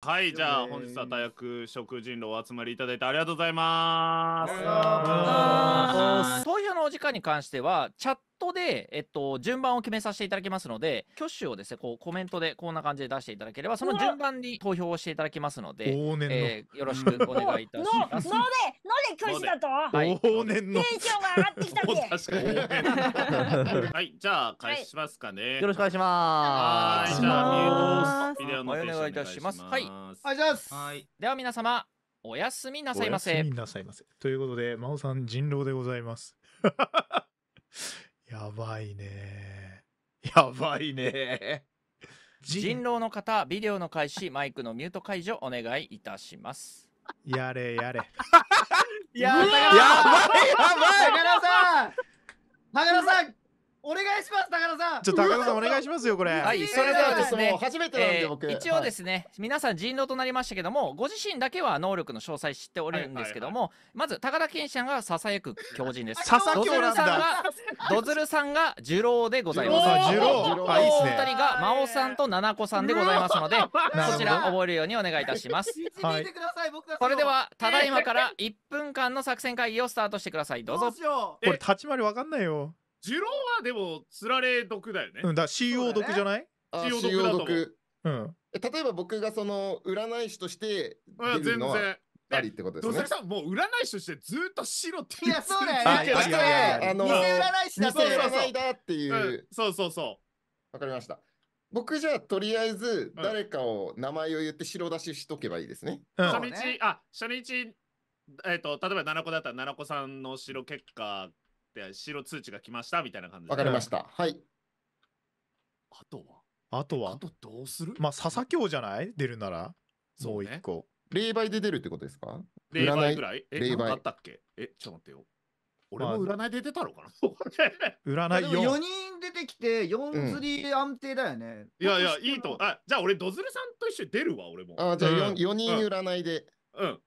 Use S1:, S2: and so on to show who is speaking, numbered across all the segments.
S1: はいじゃあ本日は大学食人路お集まりいただいてありがとうございま
S2: す。そういうのお時間に関してはチャットで、えっと、順番を決めさせていただきますので、挙手をですね、こう、コメントでこんな感じで出していただければ、その順番に投票をしていただきますので、往年のえーよろしくお願いいたしま ので、のでだとはい。
S1: 往年テンションが上がってきたぜ確かに。
S2: はい、じゃあ開始しますかね。よろしくお願い
S3: しまはい、す。じゃ
S2: あミュービデオお願いいたしますお願いします。はい、では皆様、おやすみなさいまおやすせみ。な
S4: さいませ。ということで、真央さん、人狼でございます。
S2: やばいね。やばいね。人狼の方、ビデオの開始、マイクのミュート解除お願いいたします。
S4: やれやれ。やばいやばい。やばい。羽
S5: さん。羽さん。お願いします高田さんちょっと高田
S2: さんお願
S4: いしますよこれ はいそれではですね初めてなんで僕、えー、一応で
S2: すね、はい、皆さん人狼となりましたけどもご自身だけは能力の詳細知っておるんですけども、はいはいはい、まず高田健さんがささやく強人ですささきょうさんがドズルさんが呪郎でございます呪狼あいいですね二人が真央さんと七子さんでございますので こちら覚えるようにお願いいたしますはい、そ
S4: れではただいまから
S2: 一分間の作戦会議をスタートしてくださいどうぞこれ立
S4: ち回りわかんないよ
S2: ジロはでも、つられ毒だよね。うん、だ
S6: CO 毒じゃない、あー ?CO 毒だと思う。うん、例えば僕がその占い師として出るのは全然ありってことですね。どさん
S1: もう占い師としてずっと白っていやそうだよね。だかあの偽占い師だって占い
S6: だっていう。そうそうそう。わかりました。僕じゃあとりあえず誰かを名前を言って白出ししとけばいいですね。
S1: うん、初日あ初日えっ、ー、と例えば七子だったら七子さんの白結果って白通知が来ましたみたいな感じで。わかりました。
S4: はい。あとはあとはあとどうするまあ、佐々京じゃない出るなら、そう一個。霊媒で出るってことですか占い霊媒ぐらいえ、霊媒あっ
S1: たっけえ、ちょっと待ってよ。俺も占いで出たのかな 占い4 4。人
S5: 出てきて、4釣り安定だよね。いやいや、いいと
S1: あ、じゃあ俺、ドズルさんと一緒に出るわ、俺も。あじゃあうん 4, 人占いで。うん。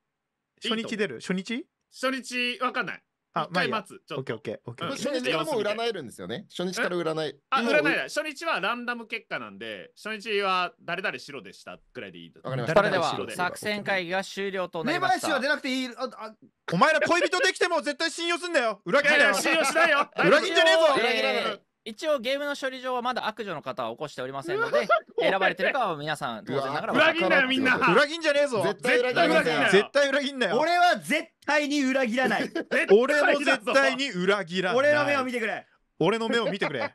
S1: 初日出る初日初日、わかんない。あ、まあいいや、待つ。ちオょッっケーオッケーオッケー。うオんッケ初日からもう占えるんですよね。
S6: 初日から占い。あ、占い初
S1: 日はランダム結果なんで、初日は誰々白でし
S2: たくらいでいいましそれでは作戦会議が終了となり根まし林は出
S6: なくていい。あ
S2: お前ら恋人
S4: できても絶対信用すんだよ。裏切りだよ信用しないよ。裏切んじねえぞえ
S2: ー一応ゲームの処理上はまだ悪女の方は起こしておりませんので 選ばれてるかは皆さん当然ながら裏切んなよみんな裏切んじゃねえぞ絶対裏切んなよ絶
S5: 対裏切んなよ俺は絶対
S6: に裏
S7: 切らない
S5: 俺も絶対に裏切らない俺の目を見てくれ俺の目を
S6: 見てくれ。あも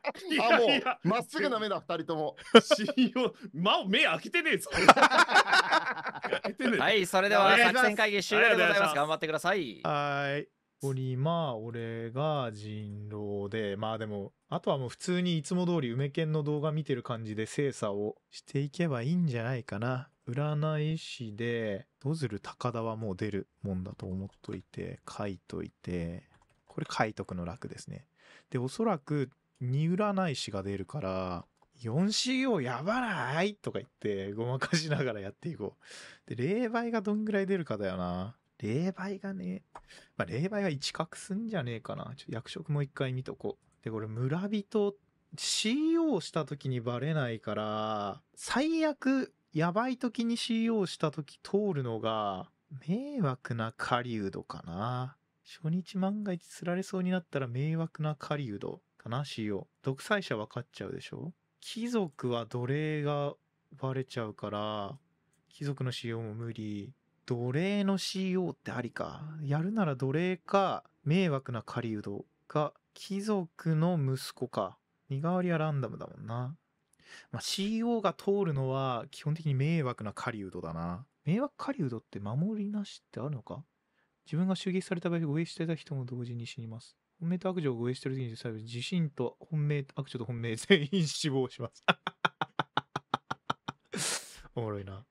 S6: うまっすぐな目だ二人とも。信用ま目 開けてねえぞ。はいそれでは作戦会議終了でございます。頑張って
S2: くださ
S4: い。はい。残り、まあ、俺が人狼で、まあでも、あとはもう普通にいつも通り梅犬の動画見てる感じで精査をしていけばいいんじゃないかな。占い師で、ドズル高田はもう出るもんだと思っといて、書いといて、これ書いとくの楽ですね。で、おそらく、2占い師が出るから、4CO やばないとか言って、ごまかしながらやっていこう。で、霊媒がどんぐらい出るかだよな。霊媒がね、まあ、霊媒は一角すんじゃねえかな。ちょっと役職も一回見とこう。で、これ村人、CO した時にバレないから、最悪、やばい時に CO した時通るのが、迷惑な狩人かな。初日万が一釣られそうになったら迷惑な狩人かな、CO。独裁者分かっちゃうでしょ貴族は奴隷がバレちゃうから、貴族の CO も無理。奴隷の CO ってありか。やるなら奴隷か、迷惑な狩人か、貴族の息子か。身代わりはランダムだもんな。まあ、CO が通るのは基本的に迷惑な狩人だな。迷惑狩人って守りなしってあるのか自分が襲撃された場合、護衛してた人も同時に死にます。本命と悪女を護衛してる時に、最後、自身と本命、悪女と本命全員死亡します。おもろいな。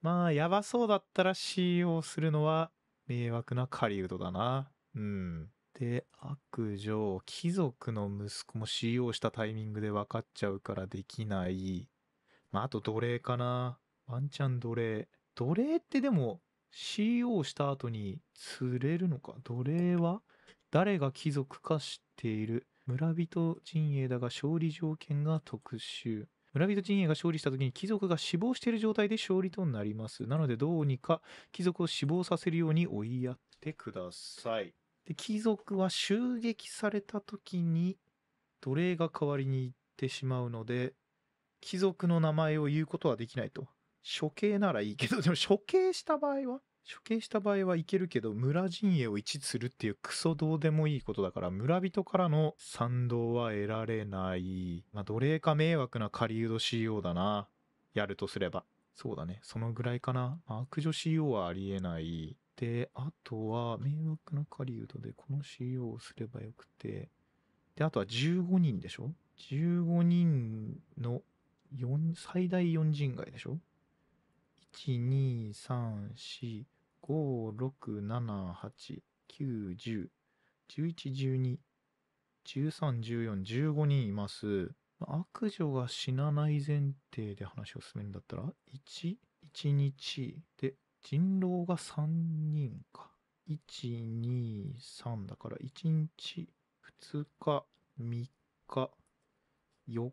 S4: まあ、やばそうだったら使用するのは迷惑な狩人だな。うん。で、悪女、貴族の息子も使用したタイミングで分かっちゃうからできない。まあ、あと奴隷かな。ワンチャン奴隷。奴隷ってでも、CO した後に釣れるのか奴隷は誰が貴族か知っている。村人陣営だが勝利条件が特殊。村人陣営が勝利した時に貴族が死亡している状態で勝利となります。なので、どうにか貴族を死亡させるように追いやってください。で、貴族は襲撃された時に奴隷が代わりに行ってしまうので、貴族の名前を言うことはできないと。処刑ならいいけど、でも処刑した場合は処刑した場合はいけるけど、村陣営を一するっていうクソどうでもいいことだから、村人からの賛同は得られない。まあ、奴隷か迷惑な狩人 CO だな。やるとすれば。そうだね。そのぐらいかな。悪女 CO はありえない。で、あとは、迷惑な狩人でこの CO をすればよくて。で、あとは15人でしょ ?15 人の4最大4人外でしょ ?1、2、3、4、5、6、7、8、9、10、11、12、13、14、15人います。悪女が死なない前提で話を進めるんだったら、1、1日で、人狼が3人か。1、2、3だから、1日、2日、3日、4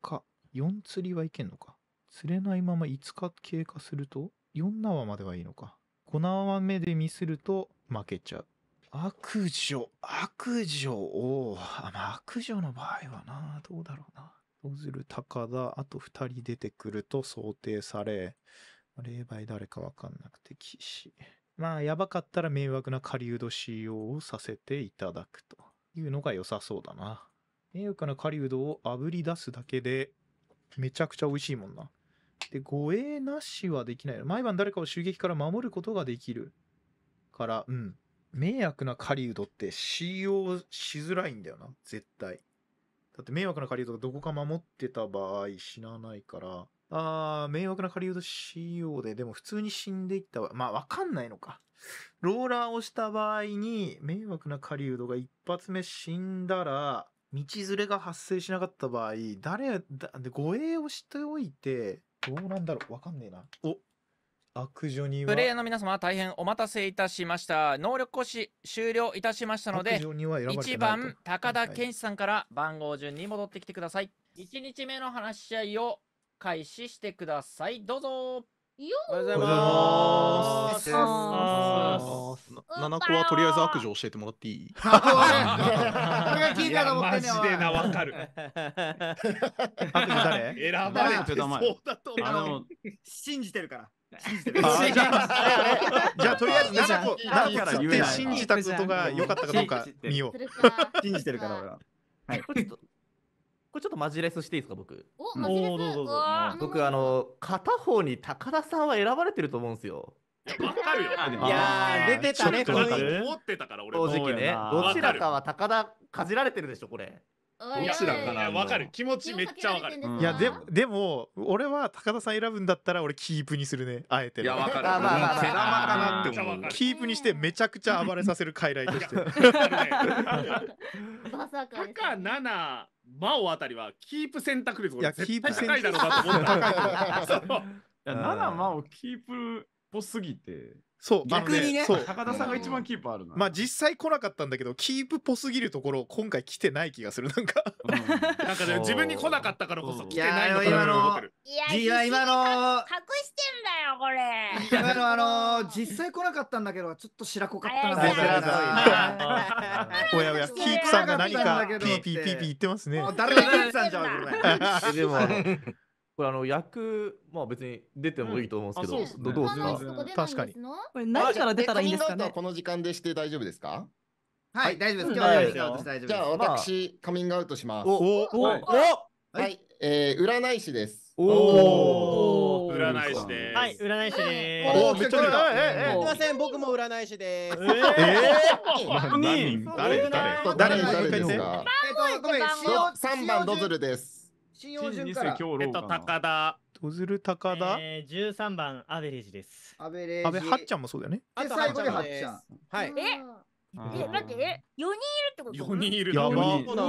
S4: 日、4釣りはいけんのか。釣れないまま5日経過すると、4縄まではいいのか。5話目でミスると負けちゃう。悪女、悪女を、あ、まあ、悪女の場合はな、どうだろうな。どうする高田、あと2人出てくると想定され、霊媒誰かわかんなくて騎士。まあ、やばかったら迷惑な狩人使用をさせていただくというのが良さそうだな。迷惑な狩人を炙り出すだけで、めちゃくちゃ美味しいもんな。で、護衛なしはできない。毎晩誰かを襲撃から守ることができる。から、うん。迷惑な狩人って使用しづらいんだよな、絶対。だって迷惑な狩人がどこか守ってた場合死なないから、あー、迷惑な狩人仕 o で、でも普通に死んでいったわ。まあ、わかんないのか。ローラーをした場合に、迷惑な狩人が一発目死んだら、道連れが発生しなかった場合、誰、だ、で、護衛をしておいて、どうなんだろうわかんねえな。お悪女には。プレイヤー
S2: の皆様、大変お待たせいたしました。能力行使終了いたしましたので、1番、高田健志さんから番号順に戻ってきてください。い、1日目の話し合いを開始してください。どうぞ。おはようございます。七
S8: 子はとりあえず悪女教えてもらっていい。俺が聞いたてねマジでなわかる。誰？選ばれてたまえ。う
S5: だ
S9: とあの
S5: 信じてるから。じゃあとりあえず七子ら言って信じたことが良かったかどうか見よう。信じてるから俺は。
S3: はい。これちょっとマジレスしていいですか、僕。お、マジレス。どうぞどうぞ僕、あの、片方に高田さんは選ばれてると思うんですよ。わかるよ。いや出てたね、これ。思ってたから俺正直ねどちらかは高田かじられてるでしょ、これ。
S1: どちらかなわかる気持ちめっちゃわかる、いやで
S4: でも俺は高田さん選ぶんだったら俺キープにするねあえていやわかる手玉かなって思うキープにしてめちゃくちゃ暴れさせる傀儡として
S10: ま さ高
S1: 七。真央あたりはキープ選択率いやキープ高いだろうなと思
S11: キープっぽすぎてそう逆にね高田さんが一番キープあるな、
S4: まあ実際来なかったんだけどキープぽすぎるところ今回来てない気がするなんか、うん、
S1: なんか自分に来なかったからこそ来てないのかなと思ってるいや今の隠
S12: してんだよこれ
S5: 今のあのー、実際来なかったんだけどちょっと白子かったな
S3: おやおや
S4: キープさんが何かピーピーピーピー言ってますね誰が言ってたんじゃん でも
S3: これあの役、まあ別
S6: に出てもいいと思うんですけど、うんうすねどうですかす確かにこれ何から
S9: 出たらいいんですかはこの時
S6: 間でして大丈夫ですか
S5: はい、大丈夫です。今日は大丈夫ですじゃあ私、
S6: カミングアウトします。おおはいはい、えー、占い師です。おお占い師で
S13: ーはい、す。占い師でーす。おーめっちゃ出たえすいません、僕も占い師でー
S6: す。何誰誰誰誰誰ですかえっと、ごめん、三番ドズルです。
S5: 新音順から。
S6: えっと、高田。高
S7: 田、えー、?13 番、アベレージです。アベレージ。アベ、はっちゃんもそうだよね。
S5: あ
S12: 最後ではっちゃん。はい。ええ、待って、え、4人いるってこと ?4 人いる。やば。そ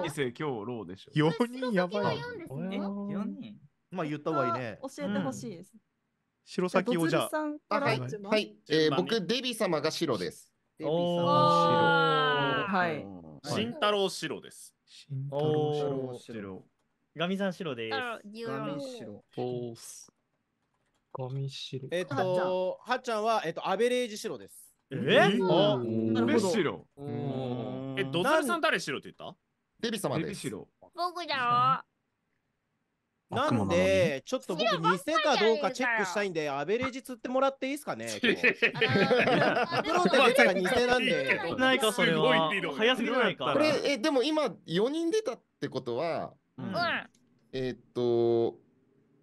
S12: うです
S14: よ。
S6: 今日ローでしょ。4人やばい。え、
S15: 4人
S6: まあ言った方がいいね。教
S15: えてほしいです。
S6: 白崎をじゃあ。はい。はい。えー、僕、デビ様が白です。デビ
S15: 様白。はい。
S1: 慎太郎白です。
S12: 慎
S7: 太郎白。ガミさん白です。ガミ白。おーす。ガミ白。
S13: えっと、はっちゃんは、えっと、アベレージ白です。えー、
S11: あ、なるほど。白。
S1: え、ドザルさん誰白って言ったデビ様です。
S12: 僕だなんで、ちょっと僕、店かどうかチェ
S13: ックしたいんで、アベレージ釣ってもらっていいですかね。プロと
S7: 出たら偽なんで。ないか、それは。早すぎないか。これ、
S6: え、でも今、4人出たってことは、うん、えー、っと、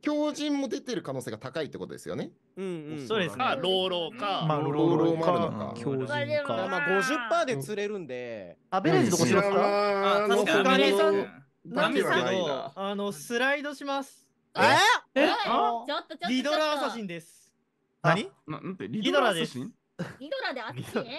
S6: 狂人も出てる可能性が高いってことですよね。
S1: うんうん、そうですか、老老か、まあ、老老もあるの
S6: か、狂人か。ま
S13: あ、50%で釣れるんで、アベレージどこしますかあ、確かに、アメさん、なんですけど、
S7: あの、スライドします。えええちょっとちょっと。リドラアサシンです。
S3: 何なんてリドラです。ミ
S7: ドラであって
S5: とり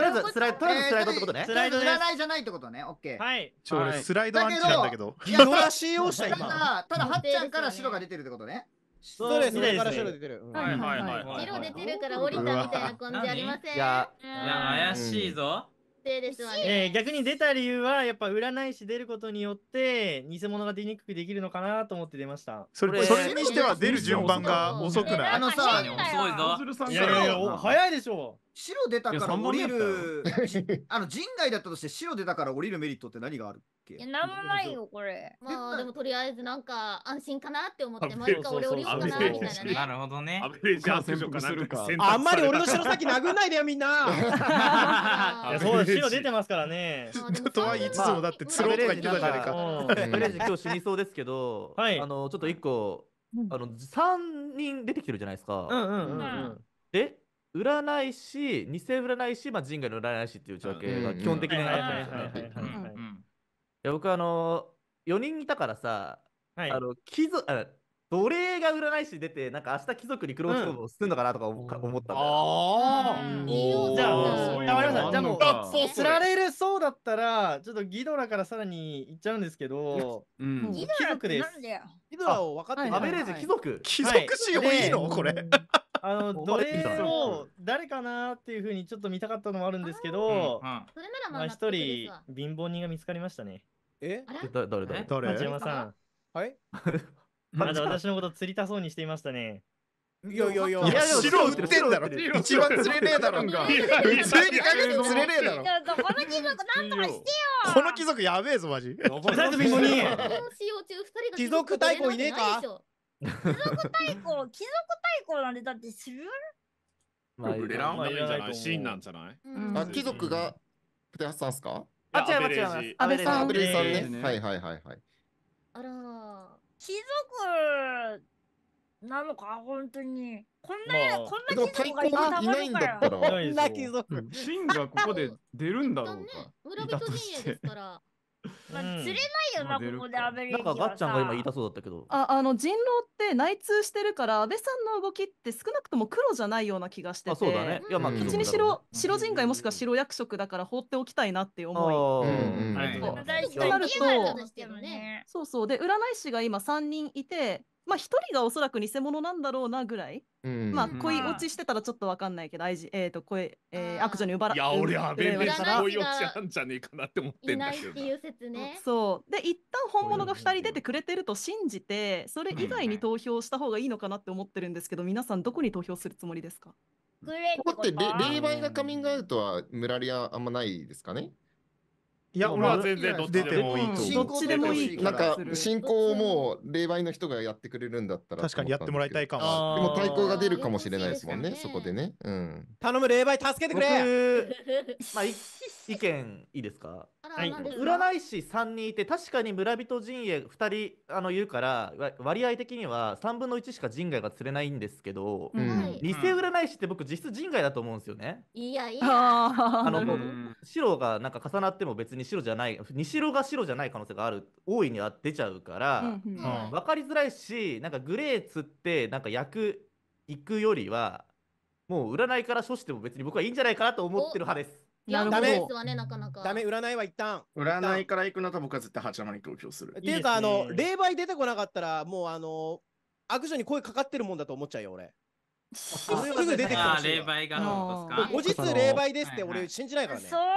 S3: あえずスライド、とりあえずスライドってことね。スライド占
S5: いじゃないってことね。オッケー。はい。ちょ、俺スライドアンチなんだけど。ミドラ使用者今。ただ、ただ、ちゃんから白が出てるってことね。そうですね。
S10: 白
S7: 出てる。
S5: はいはいはい。白出てるから降りたみたいな感じありま
S10: せん。いや、怪しいぞ。定ですわね。えー、
S7: 逆に出た理由はやっぱ占い師出ることによって偽物が出にくくできるのかなと思って出ましたそれそ
S10: れにし
S4: ては出る順番
S5: が遅くないあのさすごいぞいやいや早
S7: いでしょう
S10: 白出たから降りる、
S5: あの人外だったとして白出たから降りるメリットって何があるっ
S10: けいや、なんもないよ、これ。まあ、でもとりあえずなんか安心かなって思って、まあ、俺降りようかな、みたい
S11: なね。なるほどね。あんまり俺の白先
S13: 殴んないでよ、みんな。
S11: いそう白出てますからね。
S13: と
S3: は
S7: 言いつつも、
S13: だってつ
S3: ろうとか言ってたじゃないか。とりあえず今日死にそうですけど、はい、あの、ちょっと一個、あの、3人出てきてるじゃないですか。うんうんうん。で、占い師、偽占い師、まあ、人外の占い師っていう内訳が基本的にあったんですよね。いや僕あのー、4人いたからさ、はい、あの貴族あ奴隷が占い師出てなんか明日貴族にクロスオーバーするのかなとか思,、ったああ、
S7: じゃあ、
S3: わ
S13: かりう、られる
S7: そうだったら、ちょっとギドラからさらにいっちゃうんですけど、貴族です。
S13: ギドラを分かっ
S7: てアベレージ貴族。貴族しよういいのこれ。あの、どれを誰かなっていうふうにちょっと見たかったのもあるんですけど、まあ一人貧乏人が見つかりましたね。
S13: え
S3: 誰だ誰だ誰町
S7: 山さん。はい まだ私のこと釣りたそうにしていましたね。いやいやいや、いや白売ってんだろ一番釣れねえだろ普いや
S4: 通にかけて釣れねえだろ
S10: この貴族なんとかしてよ
S4: この貴族やべえぞマジ 貧乏人
S10: 貴族対抗いねえか貴族対抗、
S12: 貴族対抗なんでだって知る
S1: まあ、レランダメじゃないシーンなんじゃない、うん、あ貴族
S6: がプテハスさんすかあ、違います、違います。安倍さん。安倍さんね。はいはいはいはい。
S12: あら、貴族なのか、本当に。こんな、まあ、こんな貴族がいないんだっ
S11: ら。こんな貴族。シンがここで出るんだろうか。村人陣営ですから。
S15: まあ、釣れないよな、ここでアベレージはなんかガッちゃんが今言いたそうだったけど。ああの人狼って内通してるから安倍さんの動きって少なくとも黒じゃないような気がしててあそうだねいやまあ口にしろ白人外もしくは白役職だから放っておきたいなって思い。うんうんうんそうなるとそうそうで占い師が今3人いてまあ一人がおそらく偽物なんだろうなぐらい、うんまあ恋落ちしてたらちょっとわかんないけど愛人えっ、と恋、えー、悪女に奪らいや俺はべべさら恋落ち
S1: あんじゃねえかなって思っていんだないっけどて
S15: いう説ね。そうで一旦本物が2人出てくれてると信じてそれ以外に投票した方がいいのかなって思ってるんですけど皆さんどこに投票するつもりですか
S6: グレーってここってれ霊媒がカミングアウトはムラリアあんまないですかねいや、俺は全然どっちでもいいとどっちでもいい。なんか、進行をもう、霊媒の人がやってくれるんだったら。確かにやってもらいたいかも。でも対抗が出るかもしれないですもんね、そこでね。うん。
S3: 頼む、霊媒助けてくれ まあ、意見いいですか占い師3人いて、確かに村人陣営2人あの言うから、割合的には3分の1しか人外が釣れないんですけど、うん、偽占い師って僕、実質人外だと思うんですよね。
S15: いやいや。あの、
S3: 白がなんか重なっても別に白じゃないに白が白じゃない可能性がある大いには出ちゃうから、うんうん、分かりづらいしなんかグレーっつってなんか役行くよりはもう占いから処しても別に僕はいいんじゃないかなと思ってる派です。
S14: なるほどです
S10: わね、なかなか。
S3: ダメ、占いは一旦。占いから行くな
S14: と僕は絶対八山に投票する。っていうか、いいね、あの、霊
S13: 媒出てこなかったら、もうあの、悪女に声かかってるもんだと思っちゃうよ、俺。
S14: す ぐ出てくる。霊媒が。後日
S13: 霊媒ですって、俺信じないからね。そ
S12: の折り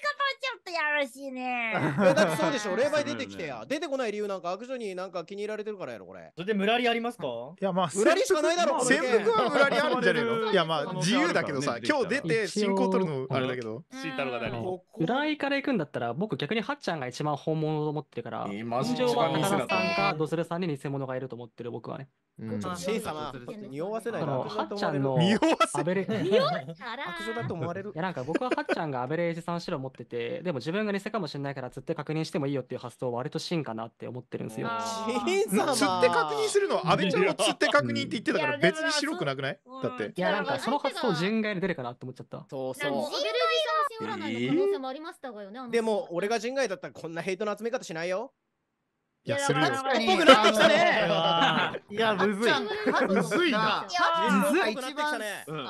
S12: 方とやらしいね。え、
S13: だってそうでし
S7: ょ。霊媒出てきて
S13: や。出てこない理由なんか悪女になんか気に入られてるからやろ、これ。それでムラリありますか
S16: いや、まあ、ムラリしかないだろ、潜伏はラリあるんじゃねえの いや、まあ、自由だけどさ、今日出て進行取るのあれだけど。
S1: シータロが何
S16: 裏井から行くんだったら、僕逆にはっちゃんが一番本物と思ってるから、今、上は高田さんかドスレさんに偽物がいると思ってる僕はね。ちょっとシェイ
S13: 様、匂わせないで。はっちゃんの匂わせアベレ匂わせたら悪女
S16: だと思われる。いや、なんか僕ははっちゃんがアベレージ3白類持ってて、でも自分が偽かもしれないから、釣って確認してもいいよっていう発想は割と真かなって思ってるんですよ。
S4: シェイ様釣って確認するのは、アベちゃんも釣って確認って言ってたから、別
S16: に白くなくないだって。いや、なんかその発想、人外で出るかなって思っちゃった。
S13: そうそう。占いの
S10: 可能性もありましたがよね。でも、
S13: 俺が人外だったら、こんなヘイトの集め方しないよ。
S5: いや、するよ。確
S10: かに。僕なってきたね。い
S13: や、むずい。
S5: むずいな。むずい。一番、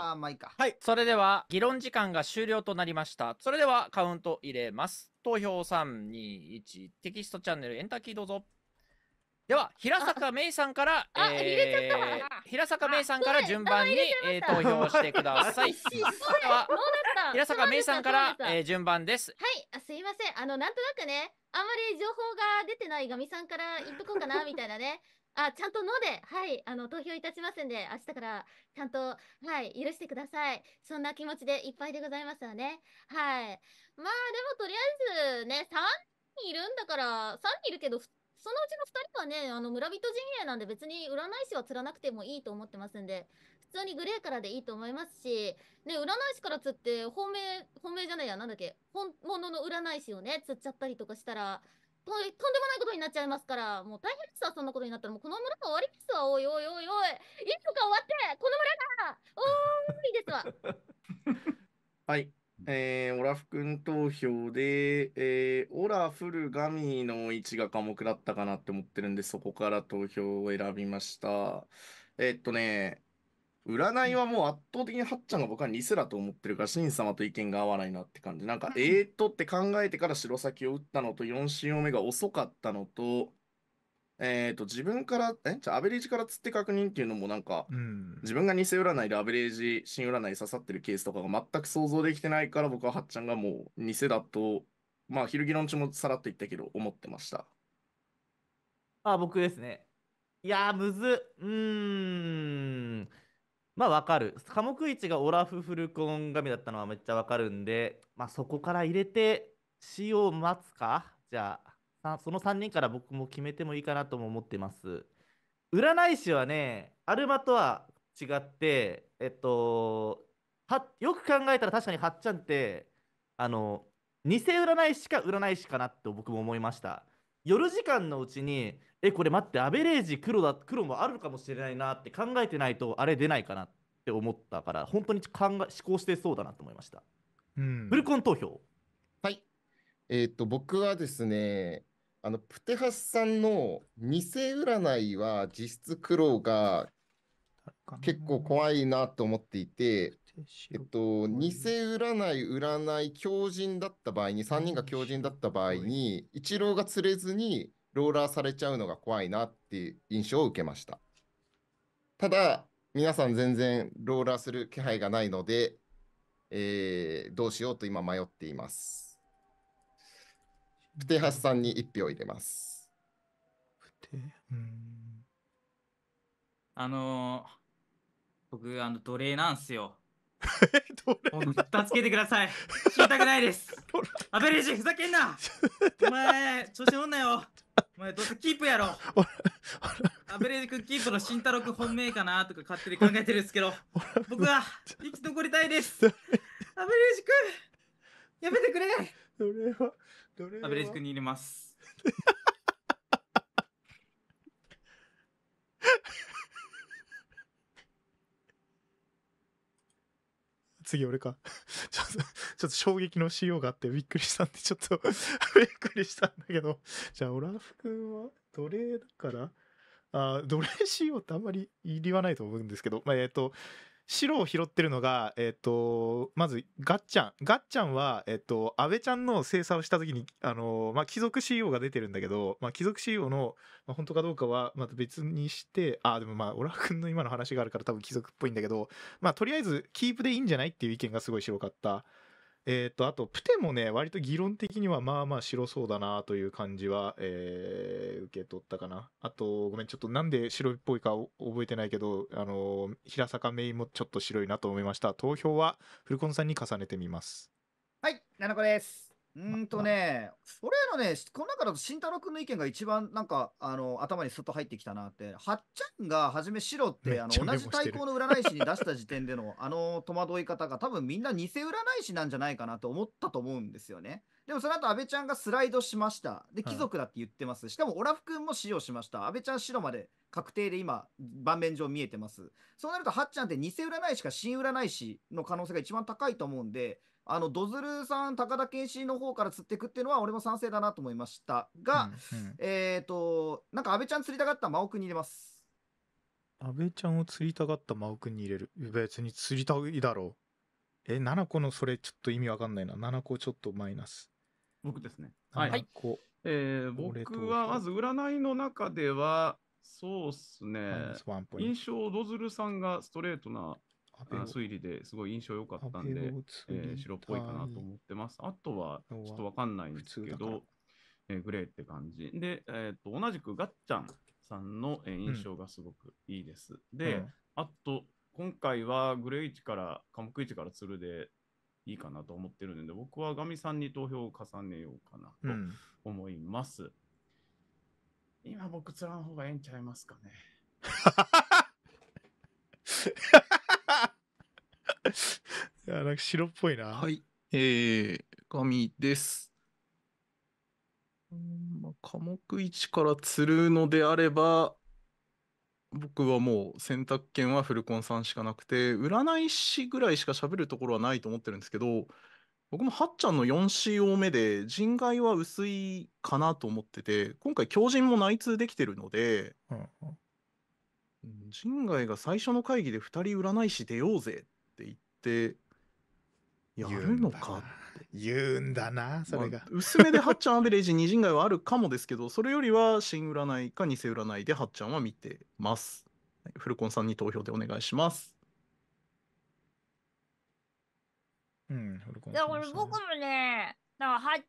S5: あ、ま
S13: あいい
S2: か。はい。それでは、議論時間が終了となりました。それでは、カウント入れます。投票3、2、1、テキストチャンネル、エンターキーどうぞ。では、平坂芽さんから、えー、平坂芽さんから順番に、えー、投票してください。
S10: 平坂芽さんから、えー、
S2: 順番です。
S10: はい、すいません。あの、なんとなくね、あんまり情報が出てないガミさんから言っとこうかな、みたいなね。あ、ちゃんとので、はい、あの、投票いたしますんで、明日からちゃんと、はい、許してください。そんな気持ちでいっぱいでございますわね。はい。まあ、でもとりあえずね、3人いるんだから、3人いるけど、そのうちの2人はね、あの村人陣営なんで別に占い師は釣らなくてもいいと思ってますんで、普通にグレーからでいいと思いますし、ね、占い師からつって、本命、本命じゃないや、なんだっけ、本物の占い師をね、つっちゃったりとかしたら、ととんでもないことになっちゃいますから、もう大変ですわ、そんなことになったら、もうこの村が終わりですわ、おいおいおいおい、いつか終わって、この村が、おー
S14: いですわ。はい。えー、オラフ君投票で、えー、オラフルガミの位置が科目だったかなって思ってるんで、そこから投票を選びました。えー、っとね、占いはもう圧倒的にはっちゃんが僕はニだと思ってるから、シン様と意見が合わないなって感じ。なんか、えーっとって考えてから白先を打ったのと、4進目が遅かったのと、えっと、自分から、え、じゃあアベレージから釣って確認っていうのもなんか、自分が偽占いでアベレージ、新占い刺さってるケースとかが全く想像できてないから、僕ははっちゃんがもう偽だと、まあ、昼議論中もさらっと言ったけど、思ってました。
S3: あ、僕ですね。いやー、むず、うーん。まあわかる。科目一がオラフ・フルコン神だったのはめっちゃわかるんで、まあそこから入れて使を待つかじゃあ、その3人から僕も決めてもいいかなとも思ってます。占い師はね、アルマとは違って、えっと、よく考えたら確かにはっちゃんって、あの、偽占い師か占い師かなって僕も思いました。夜時間のうちに、え、これ待って、アベレージ黒だ、黒もあるかもしれないなって考えてないと、あれ出ないかなって思ったから、本当に考え思考してそうだなと思いま
S6: した。うん。フルコン投票。はい。えっ、と、僕はですね、あの、プテハスさんの偽占いは実質黒が結構怖いなと思っていて、えっと、偽占い、占い、狂人だった場合に、3人が狂人だった場合に、一郎が釣れずに、ローラーされちゃうのが怖いなっていう印象を受けました。ただ、皆さん全然ローラーする気配がないので、えー、どうしようと今迷っています。プテハスさんに1票入れます。プテうん
S17: あのー、僕、あの、奴隷なんすよ。
S6: 助
S17: けてください。知りたくないです。アベレージふざけんな。お前、調子乗んなよ。お前、どうせキープやろ。アベレージ君キープの慎太郎君本命かなとか勝手に考えてるんですけど、僕は生き残りたいです。アベレージ君、やめてくれ。どれは、どれは。アベレージ君に入れます。
S4: 次俺か。ちょっと、ちょっと衝撃の仕様があってびっくりしたんで、ちょっと びっくりしたんだけど、じゃあ、オラフ君は奴隷だから、あ奴隷仕様ってあんまり言わないと思うんですけど、まあ、えっ、ー、と、白を拾ってるのが、えっ、ー、と、まず、ガッチャン。ガッチャンは、えっ、ー、と、安倍ちゃんの精査をした時に、あの、まあ、貴族 CEO が出てるんだけど、まあ、貴族 CEO の、まあ、本当かどうかは、また別にして、あ、でもまあ、オラ君の今の話があるから多分貴族っぽいんだけど、まあ、とりあえず、キープでいいんじゃないっていう意見がすごい白かった。えっ、ー、と、あと、プテもね、割と議論的にはまあまあ白そうだなという感じは、えー、受け取ったかな。あと、ごめん、ちょっとなんで白っぽいか覚えてないけど、あの、平坂メイもちょっと白いなと思いました。投票は、フルコンさんに重ねてみます。
S5: はい、ななこです。うんとね、俺のね、この中だと慎太郎君の意見が一番なんか、あの、頭にすっと入ってきたなって、はっちゃんが初め白って、あの、同じ対抗の占い師に出した時点での、あの、戸惑い方が多分みんな偽占い師なんじゃないかなと思ったと思うんですよね。でもその後、安倍ちゃんがスライドしました。で、貴族だって言ってます。しかも、オラフ君も使用しました。安倍ちゃん白まで確定で今、盤面上見えてます。そうなると、はっちゃんって偽占い師か新占い師の可能性が一番高いと思うんで、あのドズルさん、高田健志の方から釣っていくっていうのは、俺も賛成だなと思いましたが、うんうん、えっ、ー、と、なんか安倍ちゃん釣りたかった真奥に入れます。
S4: 安倍ちゃんを釣りたかった真奥に入れる。別に釣りたいだろう。え、7個のそれちょっと意味わかんないな。7個ちょっとマイナス。
S11: 僕ですね。はい。えー、僕はまず占いの中では、そうっすね。印象、ドズルさんがストレートな推理ですごい印象良かったんで、えー、白っぽいかなと思ってます。あとは、ちょっとわかんないんですけど、えー、グレーって感じ。で、えーと、同じくガッチャンさんの、え印象がすごくいいです。うん、で、うん、あと、今回はグレー1から、科目1から鶴でいいかなと思ってるので、僕はガミさんに投票を重ねようかなと思います。うん、今僕、つらん方がええんちゃいますかね。
S8: いや、
S4: なんか白っぽいな。
S8: はい。えー、紙です。まあ、科目1から釣るのであれば、僕はもう選択権はフルコンさんしかなくて、占い師ぐらいしか喋るところはないと思ってるんですけど、僕もはっちゃんの 4C 多めで、人外は薄いかなと思ってて、今回狂人も内通できてるので、うん、人外が最初の会議で2人占い師出ようぜってやるのか言うんだなそれが、まあ、薄めではっちゃんアベレージ2人外はあるかもですけどそれよりは新占いか偽占いではっちゃんは見てますフルコンさんに投票でお願いしますうんこれ
S12: 僕もねなんかはっちゃんアベレ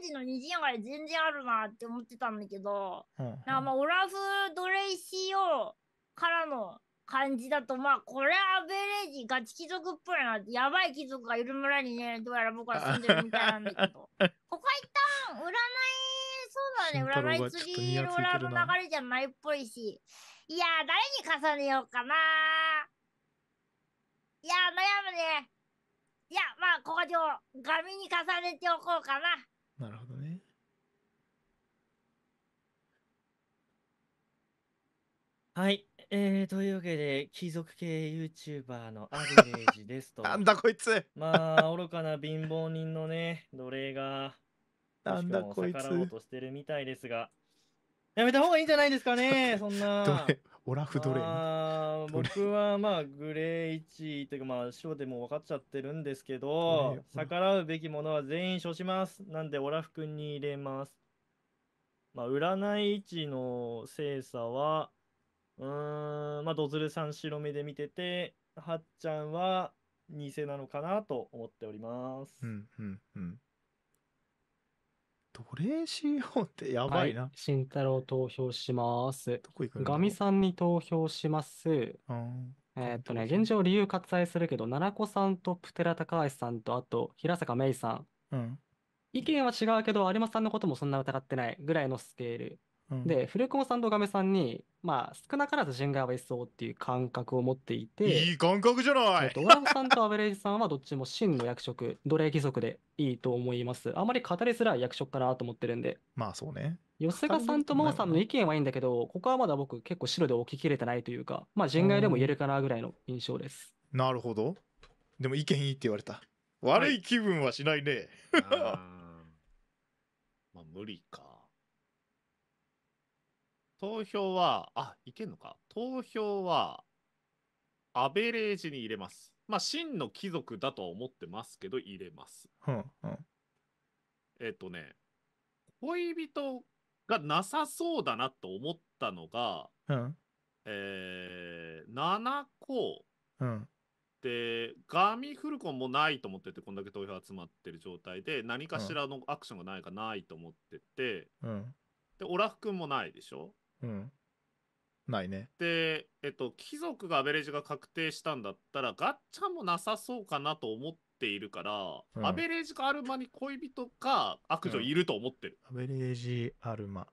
S12: ージの二人外全然あるなって思ってたんだけど、うんうん、なんかまあオラフ・ドレイシオからの感じだと、まあ、これはアベレージ、ガチ貴族っぽいな。やばい貴族がいる村にね、どうやら僕は住んでるみたいなんだけど。ここ一旦、占い、そうだね、占い釣りの流れじゃないっぽいし。いや誰に重ねようかな。いや悩むね。いや、まあ、ここで、紙に重ねておこうかな。
S8: なるほどね。
S7: はい。えー、というわけで、貴族系 YouTuber のアグレージです と。なんだこいつ まあ、愚かな貧乏人のね、奴隷が、なんだこいつしうとしてるみたいですが、やめた方がいいんじゃないですかね、そんな。オラフ奴隷、まあ、僕はまあ、グレー1というか、まあ、白でも分かっちゃってるんですけど、逆らうべきものは全員処します。なんで、オラフ君に入れます。まあ、占い位置の精査は、うん、まあ、ドズルさん白目で見てて、はっちゃんは偽なのかなと思っております。うんうんうん。
S16: どれしようってやばいな。はい、慎太郎投票します。どこ行くガミさんに投票します。うん。えーっとね、現状理由割愛するけど、奈良子さんとプテラ高橋さんと、あと、平坂芽衣さん。うん。意見は違うけど、有馬さんのこともそんな疑ってないぐらいのスケール。で、古久保さんとガメさんに、まあ、少なからず人外はいそうっていう感覚を持っていて、いい感覚じゃないと、ラフさんとアベレージさんはどっちも真の役職、奴隷貴族でいいと思います。あまり語りづらい役職かなと思ってるんで。まあそうね。吉川さんと真央さんの意見はいいんだけど、ここはまだ僕結構白で置ききれてないというか、まあ人外でも言えるかなぐらいの印象です。
S4: なるほど。でも意見いいって言われた。
S1: 悪い気分はしないね。あ まあ無理か。投票は、あ、いけんのか。投票は、アベレージに入れます。まあ、真の貴族だとは思ってますけど、入れます。うんうん、えっ、とね、恋人がなさそうだなと思ったのが、うん、えー、7個、うん、で、ガミフルコンもないと思ってて、こんだけ投票集まってる状態で、何かしらのアクションがないかないと思ってて、うん、で、オラフ君もないでしょ
S4: うん。ないね。
S1: で、えっと、貴族がアベレージが確定したんだったら、ガッチャもなさそうかなと思っているから、うん、アベレージかアルマに恋人か悪女いると思ってる。
S4: うん、アベレージアルマ。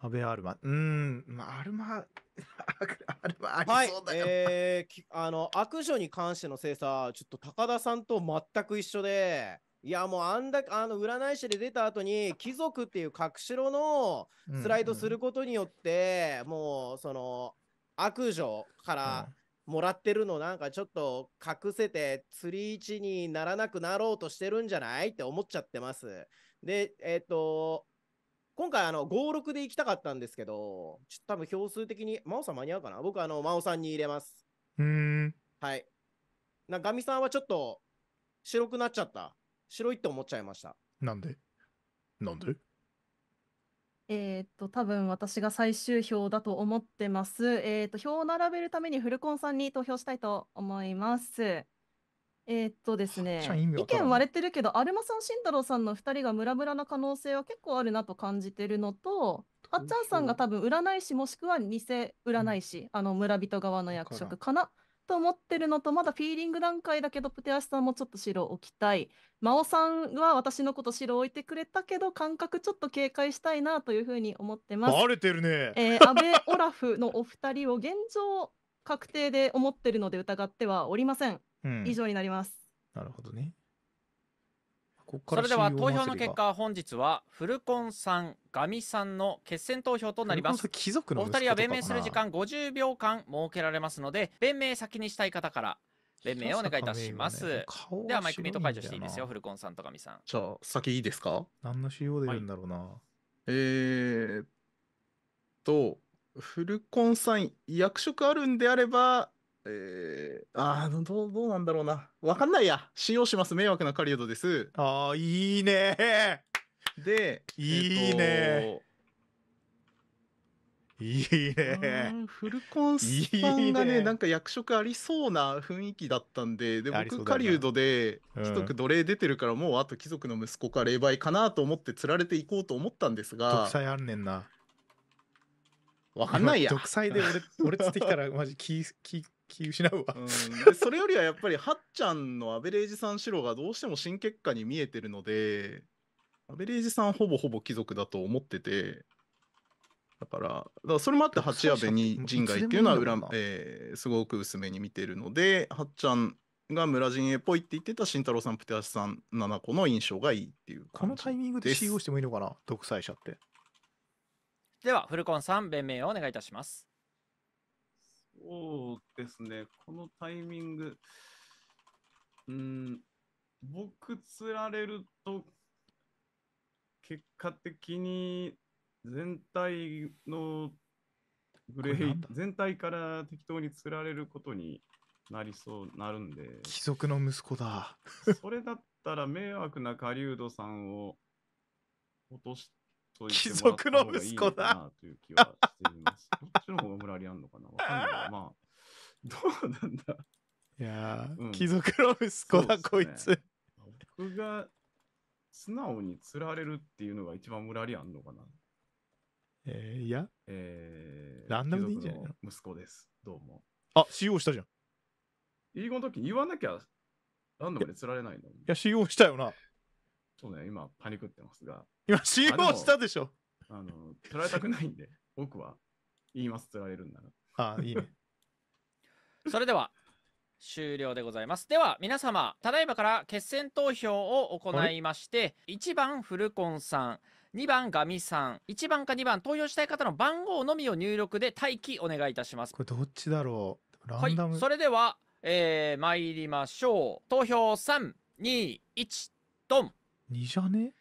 S4: アベアルマ。うーん、まあ、アルマ、
S13: アルマありそうだよ、はい、えー、あの、悪女に関しての精査、ちょっと高田さんと全く一緒で、いやもうあんだあの占い師で出た後に貴族っていう隠しろのスライドすることによって、もうその悪女からもらってるのなんかちょっと隠せて釣り位置にならなくなろうとしてるんじゃないって思っちゃってます。で、えっ、と、今回あの56で行きたかったんですけど、ちょっと多分票数的に、真央さん間に合うかな僕あの真央さんに入れます。うん。はい。なガミさんはちょっと白くなっちゃった。白いって思っちゃいました。
S4: なんでなんで
S15: えーっと、多分私が最終票だと思ってます。えーっと、票を並べるためにフルコンさんに投票したいと思います。えーっとですね、意意見割れてるけど、アルマさん、慎太郎さんの2人がムラムラな可能性は結構あるなと感じてるのと、あっちゃんさんが多分占い師もしくは偽占い師、あの村人側の役職かなと思ってるのと、まだフィーリング段階だけど、プテアシさんもちょっと白置きたい。真央さんは私のこと白置いてくれたけど、感覚ちょっと警戒したいなというふうに思ってます。バレて
S4: るね。え
S15: ー、安倍オラフのお二人を現状確定で思ってるので疑ってはおりません。うん以上になります。
S2: なるほどね。それでは投票の結果、本日はフルコンさん、ガミさんの決選投票となります。お二人は弁明する時間50秒間設けられますので、弁明先にしたい方から、弁明をお願いいたします。ね、では、マイクミート解除していいですよ、フルコンさんとガミさん。
S8: じゃあ、先いいですか何の仕様で言うんだろうな。はい、えーと、フルコンさん、役職あるんであれば、えー、あどう、どうなんだろうな。わかんないや。使用します。迷惑な狩人です。ああ、いいねで、いいねいいねフルコンスパンがねいなんか役職ありそうな雰囲気だったんでで僕狩人で貴族奴隷出てるから、もうあと貴族の息子か霊媒かなと思って釣られていこうと思ったんですが独裁あんねんなわかんないや 独裁で俺俺釣ってきたら
S4: マジ気気 気失うわ、うん、で
S8: それよりはやっぱりはっちゃんのアベレージ三四郎がどうしても新結果に見えてるのでアベレージさんほぼほぼ貴族だと思っててだからだからそれもあって八矢部に陣外っていうのは裏、えー、すごく薄めに見てるのではっちゃんが村陣営っぽいって言ってた慎太郎さんプテアシさん7個の印象がいいっていうこのタイミングで CO してもいいのかな独裁者って
S2: ではフルコンさん弁明をお願いいたします
S11: そうですね、このタイミング、うん、僕、釣られると、結果的に全体のグレイ、全体から適当に釣られることになりそうなるんで、
S4: 貴族の息子だ。
S11: それだったら、迷惑な狩人さんを落として、そういう貴族の息子だ。という気はしています。ど っちの方が村ありあんのかなわかんない。まあ、どうなんだ。いや、うん、貴族の
S8: 息子だ、ね、こいつ。
S11: 僕が素直に釣られるっていうのが一番村ありあんのかな。
S4: えー、いや、
S11: えー、ランダムでいいんじゃないの息子です。どうも。あ、使用したじゃん。英語の時に言わなきゃ、ランダムで釣られないのいや、使用したよな。そうね、今パニクってますが。今、信用したでしょあの、取られたくないんで、僕は言います、取られるんなら。ああ、いいね。
S2: それでは、終了でございます。では、皆様、ただいまから決選投票を行いまして、1番フルコンさん、2番ガミさん、1番か2番投票したい方の番号のみを入力で待機お願いいたします。これどっち
S4: だろうはい、
S2: それでは、えー、参りましょう。投票3、2、1、ドン2じゃね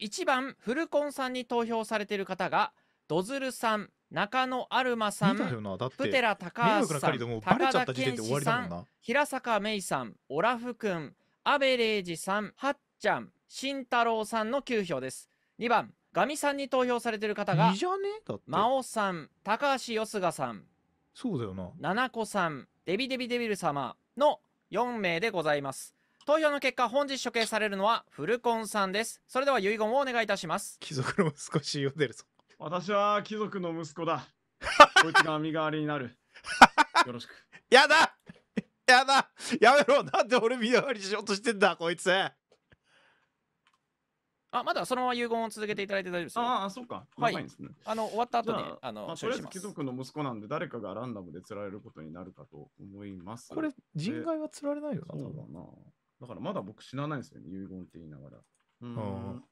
S2: 1番フルコンさんに投票されてる方がドズルさん中野アルマさんプテラ高橋さん高田健さん平坂芽衣さんオラフ君アベレージさんはっちゃん慎太郎さんの9票です2番ガミさんに投票されてる方がいいじゃねだって真央さん高橋よすがさんそうだよなななこさんデビデビデビル様の4名でございます投票の結果、本日処刑されるのはフルコンさんです。それでは遺言をお願いいたします。
S11: 貴族の息子しよでるぞ。
S2: 私は貴族の息子だ。
S11: こいつが身代わりになる。よろしく。やだやだやめろなんで俺身代わりしようとしてんだ
S4: こいつあ、
S2: まだそのまま遺言を続けていただいて大丈夫ですよ。ああ、そうか。はい。で
S11: すね、あの、終わった後に、ああの、まあ、とりあえず貴族の息子なんで、誰かがランダムで釣られることになるかと思います。これ、人外は
S4: 釣られないよな、多
S11: 分な。だからまだ僕死なないんですよね、遺言って言いながら。うん、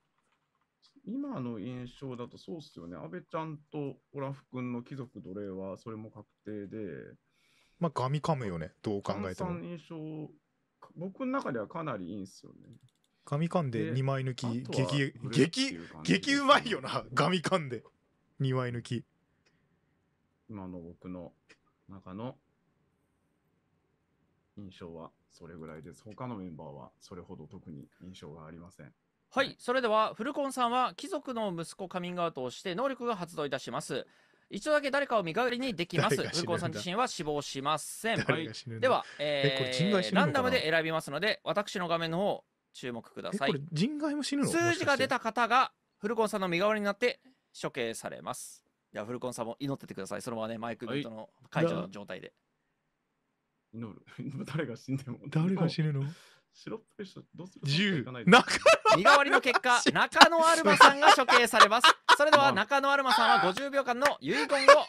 S11: 今の印象だとそうっすよね、安倍ちゃんとオラフ君の貴族奴隷はそれも確定で。
S4: まあ、ガミ噛むよね、どう考えても。
S11: 印象、僕の中ではかなりいいんですよね。
S4: ガミ噛んで2枚抜き、激、激、激うまいよな、ガミ噛んで2枚抜き。
S11: 今の僕の中の印象は。それぐらいです。他のメンバーはそれほど特に印象がありません。
S2: はい、それではフルコンさんは貴族の息子カミングアウトをして能力が発動いたします。一度だけ誰かを身代わりにできます。フルコンさん自身は死亡しません。んでは、えー、ランダムで選びますので、私の画面の方、注目ください。人外も死ぬの数字が出た方が、フルコンさんの身代わりになって処刑されます。では、フルコンさんも祈っててください。そのままね、マイク・グートの解除の状態で。はい
S11: 祈る。誰が死んでも。誰が死ぬの白っぽい人、どうする1
S2: 中身代わりの結果、中野アルマさんが処刑されます。それでは中野アルマさんは50秒間の遺言を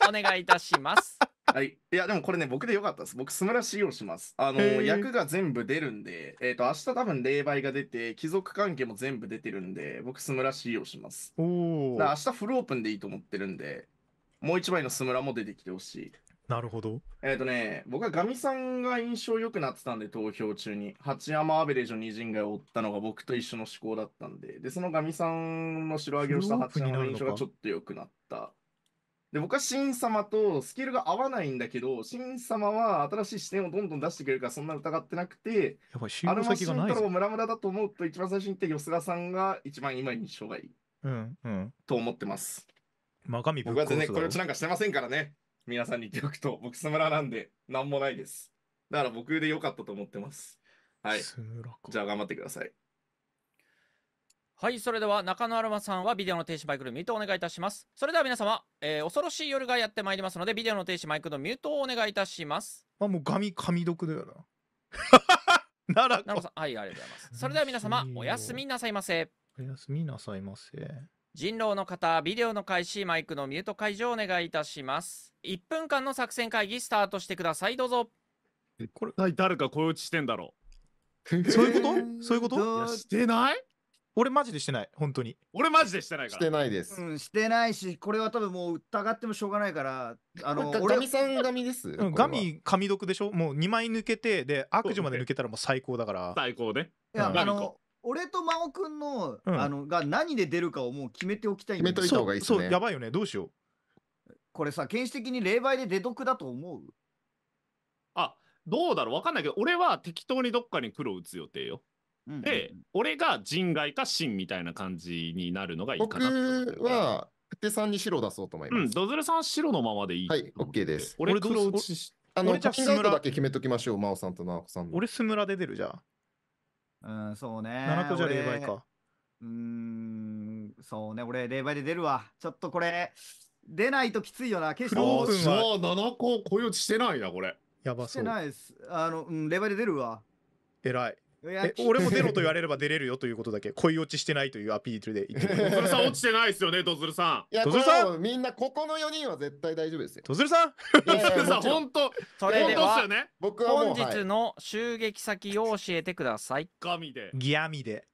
S2: お願いいたします。はい、いやでもこれ
S14: ね僕でよかったです僕素晴らしいをしますあの役が全部出るんでえっ、ー、と明日多分霊媒が出て貴族関係も全部出てるんで僕素晴らしいをしますおお明日フルオープンでいいと思ってるんでもう一枚のスムラも出てきてほしい。なるほど。えっ、ー、とね、僕はガミさんが印象良くなってたんで、投票中に。八山アベレージの二人がお追ったのが僕と一緒の思考だったんで、で、そのガミさんの白上げをした八山の印象がちょっと良くなった。で、僕は新様とスキルが合わないんだけど、新様は新しい視点をどんどん出してくれるからそんな疑ってなくて、やばい、収アルマシントロムラムラだと思うと一番最初に言った吉田さんが一番今印象がいい。うん、うん。と思ってます。まあ、神僕は全然これをなんかしてませんからね。皆さんに言っておくと、僕、スムラなんで、なんもないです。だから僕で良かったと思ってます。はい。じゃあ頑張ってく
S2: ださい。はい、それでは中野アルマさんはビデオの停止マイクのミュートをお願いいたします。それでは皆様、えー、恐ろしい夜がやってまいりますので、ビデオの停止マイクのミュートをお願いいたします。
S4: あ、もう神、神毒だよ
S2: な。ならこ。はい、ありがとうございます。それでは皆様、おやすみなさいませ。
S4: おやすみなさいませ。
S2: 人狼の方、ビデオの開始、マイクのミュート解除をお願いいたします。1分間の作戦会議スタートしてください、どうぞ。
S1: これ、誰か声打ちしてんだろう。そういうことそうい
S4: うこといや、してない俺マジでしてない、本当に。
S5: 俺マジでしてないから。してないです。うん、してないし、これは多分もう疑ってもしょうがないから、あの、俺ガミさんガミです。ガミ、
S4: 神毒でしょもう2枚抜けて、で、悪女まで抜けたらもう最高だから。
S1: 最高ね。いや、
S4: あの、
S5: 俺と真央くんの、うんあのが何で出るかをもう決めておきたい決めといた方がいいすねそう、やばいよね。どうしよう。これさ原始的に霊媒で出得だと思う
S1: あどうだろうわかんないけど、俺は適当にどっかに黒打つ予定よ。うんで、俺が人外か真みたいな感じになるのがいいかなと、ては、
S6: プてさんに白出そうと思いうん、ます。
S1: ドズルさんは白のままでいい。はい、OK です。俺黒打
S6: ちし、あの、俺じゃあパだけ決めときましょう、真央さんと直子さんの。俺、スムラで出るじゃん。うん、
S5: そうね。7個じゃ霊媒か。うーん、そうね。俺、霊媒で出るわ。ちょっとこれ、出ないときついよな。決して。そう、じゃあ7個、う用してないな、これ。やばそう。してないです。あの、うん、霊媒で出るわ。
S4: えらい。俺も出ろと言われれば出れるよということだけ 恋落ちしてないというアピールで言っ
S5: ドズルさん落ちてないですよねドズルさ
S6: んいやドズルさんみんなここの4人は絶対大丈夫ですよドズルさんドズルさん本当
S2: それでは僕は本日の襲撃先を教えてくださいガミでギアミで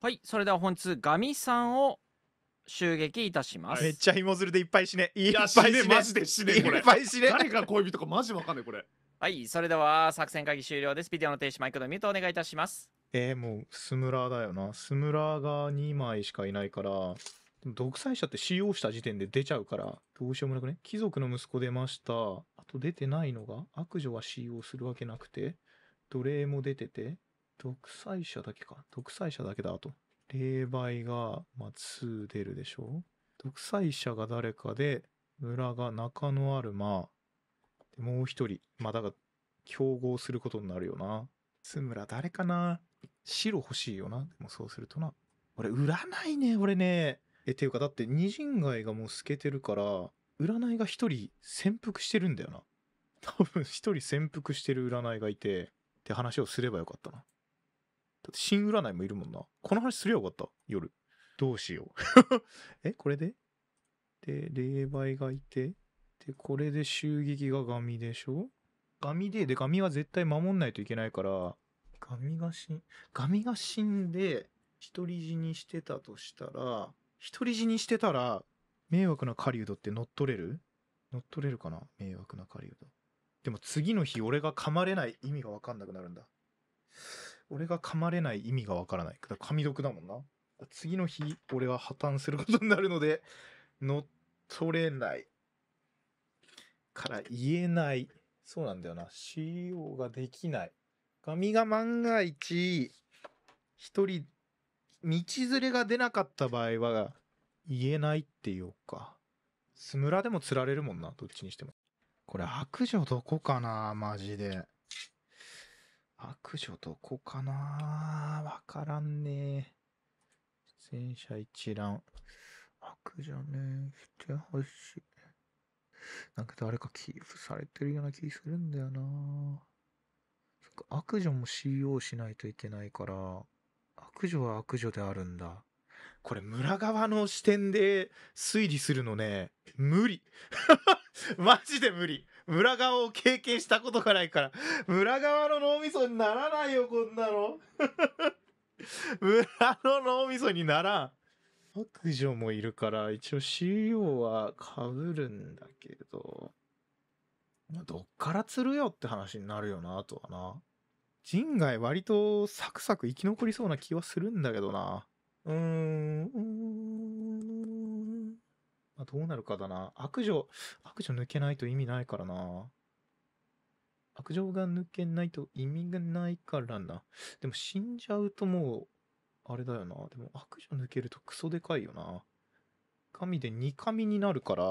S2: はいそれでは本日ガミさんを襲撃いたしますめっ
S4: ちゃ芋づるでいっぱい死ねいっぱい死ねマジで死ねいっぱい死ね誰
S2: が恋人かマジわかんないこれはい、それでは作戦会議終了です。ビデオの停止、マイクのミュートお願いいたします。
S4: えー、もうスムラーだよな。スムラーが2枚しかいないから、独裁者って CO した時点で出ちゃうから、どうしようもなくね。貴族の息子出ました。あと出てないのが、悪女は CO するわけなくて、奴隷も出てて、独裁者だけか。独裁者だけだ、あと。霊媒が、まあ、2出るでしょ独裁者が誰かで、村が中野アルマ、で、もう一人、まだが、競合することになるよな。津村、誰かな白欲しいよな。でもそうするとな。俺、占いね、俺ね。え、ていうか、だって、二人街がもう透けてるから、占いが一人潜伏してるんだよな。多分、一人潜伏してる占いがいて、って話をすればよかったな。だって、新占いもいるもんな。この話すりゃよかった。夜。どうしよう。え、これでで、霊媒がいて、で、これで襲撃がガミでしょガミで、で、ガミは絶対守んないといけないから、ガミが死ん、ガミが死んで、独り死にしてたとしたら、独り死にしてたら、迷惑な狩人って乗っ取れる乗っ取れるかな迷惑な狩人。でも次の日俺が噛まれない意味がわかんなくなるんだ。俺が噛まれない意味がわからない。だ噛み毒だもんな。次の日俺は破綻することになるので、乗っ取れない。から言えない。そうなんだよな。CO ができない。紙が万が一、一人、道連れが出なかった場合は、言えないっていうか。スムラでも釣られるもんな、どっちにしても。これ、悪女どこかなマジで。悪女どこかなわからんね出演者一覧。悪女ね、してほしい。なんか誰かキープされてるような気するんだよな悪女も CO しないといけないから、悪女は悪女であるんだ。これ村側の視点で推理するのね、無理。マジで無理。村側を経験したことがないから、村側の脳みそにならないよ、こんなの。村の脳みそにならん。白女もいるから、一応 CO は被るんだけど、まあ、どっから釣るよって話になるよな、とはな。人外割とサクサク生き残りそうな気はするんだけどな。うーん、うーん。まあ、どうなるかだな。悪女、悪女抜けないと意味ないからな。悪女が抜けないと意味がないからな。でも死んじゃうともうあれだよな。でも悪女抜けるとクソでかいよな。神で2神になるから、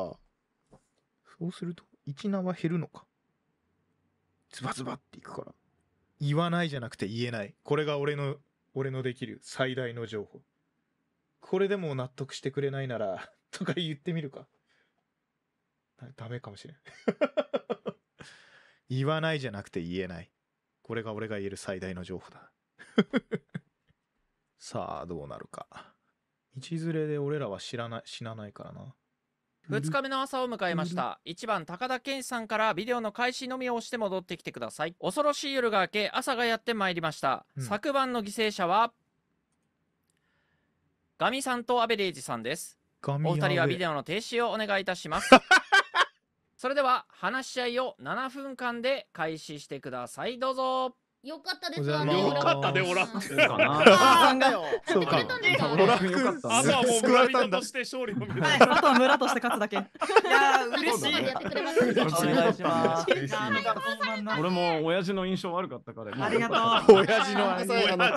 S4: そうすると1縄減るのか。ズバズバっていくから。言わないじゃなくて言えない。これが俺の、俺のできる最大の情報。これでも納得してくれないなら とか言ってみるか。ダメかもしれん 言わないじゃなくて言えない。これが俺が言える最大の情報ださあ、どうなるか。道連れで俺らは知らない、死なないからな。
S2: 2日目の朝を迎えました。1番高田健さんからビデオの開始のみを押して戻ってきてください。恐ろしい夜が明け、朝がやってまいりました。うん、昨晩の犠牲者は、ガミさんとアベレージさんです。お二人はビデオの停止をお願いいたします。それでは話し合いを7分間で開始してください。どうぞ。
S10: よかったですわよかったでオランかな。そうか。オランあとはもう村
S2: 人と
S1: して勝利を見
S2: る。あとは
S1: 村として勝つだけ。い
S11: や嬉しい。お願いします。俺も親父の印象悪かったから。ありがとう。親父のあ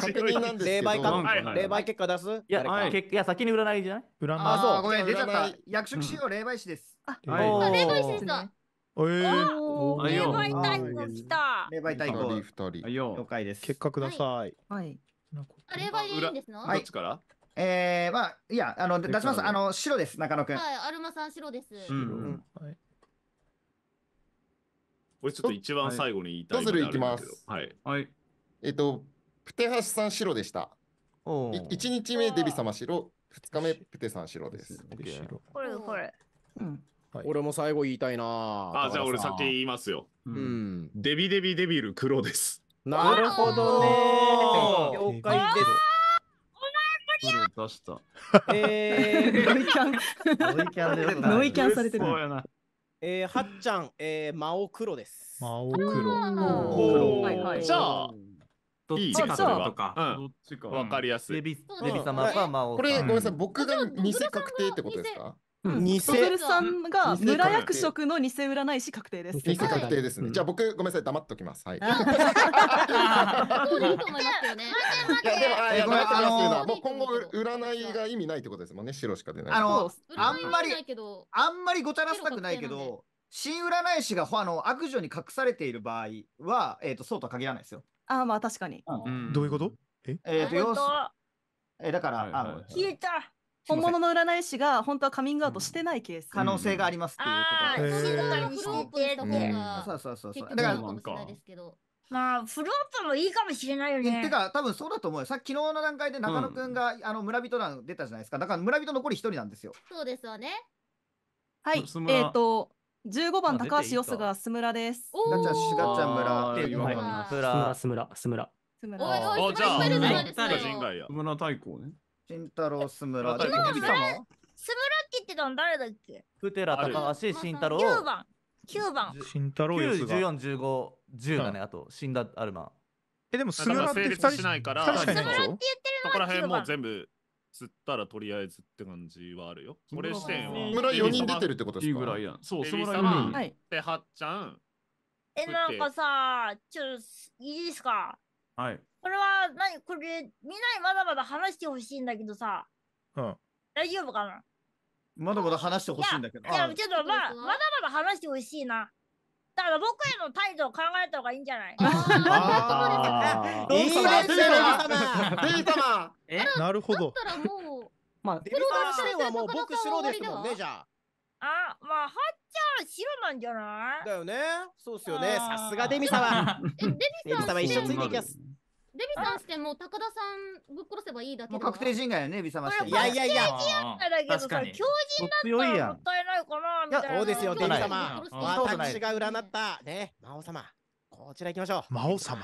S11: 確認なんですけど。霊媒
S3: 結果出す？
S13: いや
S11: 結いや先に占いじゃない？占い。あそう。ごめん出ちゃった。
S13: 役
S5: 職しよう霊媒師です。あ、霊媒師ですか。えー、おー、名媒太鼓来た。霊媒太鼓。二
S4: 人二人。了解です。結果ください。
S5: はい。あれ
S10: は入れるんですの？どっち
S5: から？えー、まあ、いや、あの、出します。あの、白です、中野くん。はい、
S10: アルマさん白です。うん。
S5: はい。
S1: これちょっと
S6: 一番最後に言いたい。どうすいきます。はい。はい。えっと、プテハシさん白でした。一日目デビ様白、二日目プテさん白です。
S12: これこ
S14: れ。
S6: うん。はい俺も最後言
S13: いたいなあ、
S1: じゃあ俺先言いますよ。うん。
S11: デビデビデビル黒です。なるほどね。おー了解です。これ出した。えー、ノイキャン、ノイキャンでノイキャンされてるそうやな。
S13: えー、はっちゃん、えー、魔王黒です。
S11: 魔王黒。お
S13: ー
S1: はいはいじゃあ、
S11: どっちかというか。どっちか。わ
S1: かりやすい。デビ、デビ様か魔王これ、ごめんなさい、僕が偽確定ってことですか
S6: 偽ソルさんが村役職
S15: の偽占い師確定です。偽確
S6: 定ですね。じゃあ僕ごめんなさい黙っときます。はい。そうでいいと思いますよね。いやでもあいや黙ってもう今後占いが意味ないってことですもんね。白しか出ない。あのあんまり
S10: あ
S6: んまりごちゃらせたくないけど、新占い師があの悪女に隠されている
S5: 場合はえっとそうとは限らないですよ。
S15: ああまあ確かに。
S5: どういうこと？えっと要すえだからあの消
S15: えた。本物の占い師が本当はカミングアウトしてないケース。可能性がありますっていう
S5: ことで。そうそうそうそう。だから
S12: まあ、フロープもいいかもしれないよね。て
S5: か、多分そうだと思うよ。さっき昨日の段
S15: 階で中野く
S5: んが、あの村人団出たじゃないですか。だから村人残り一人なんですよ。
S15: そうですよね。はい。えっ、と、15番高橋よすがすむらです。おチャがち
S16: ゃん村っていうスムラスムラスムラ。
S15: スムラ。おじゃあ、すむら
S11: 太鼓ね。慎太郎、スムラ。で、神様スムラって言
S12: ってたの誰だっけ
S11: クテラ、高橋、慎太郎。9
S12: 番。9番。
S11: 慎太郎よ。14、15、
S1: 10だね。あと、死んだアルマ。え、でもスムラって2人しないから、スムラって言ってるのはそこら辺も全部。釣ったらとりあえずって感じはあるよ。これ視点は。村4人出てるってことですかいいぐらいやん。そう、その4人。で、はっちゃん。え、なんか
S12: さ、ちょっといいですかはい。これは何これみんなにまだまだ話してほしいんだけどさ、うん、大丈夫かな
S5: まだまだ話してほしいんだけどいやちょっ
S12: とまあまだまだ話してほしいなだから僕への態度を考えた方がいいんじゃないああ、デ イ様、デイ様、デイ
S13: 様。え、
S12: なるほど。だったらもう、まあ、デイ様はもう僕白ですもんね、じゃあ。
S10: あ、まあ、はっちゃん白なんじゃないだ
S13: よね。そうっすよね。さすがデミ様。デ
S5: ミ様一緒ついてきます。
S10: デビさんしても高田さんぶっ殺せばいいだけもう確定人
S5: 外やね、ビサマして。いやいやいや、確かに強人だったらもっ
S10: たいないかなみたいな。そうですよ、デビ様。う
S5: ん私
S10: が占った、ね、魔王様。
S13: こちら行きましょう。
S1: 魔王様。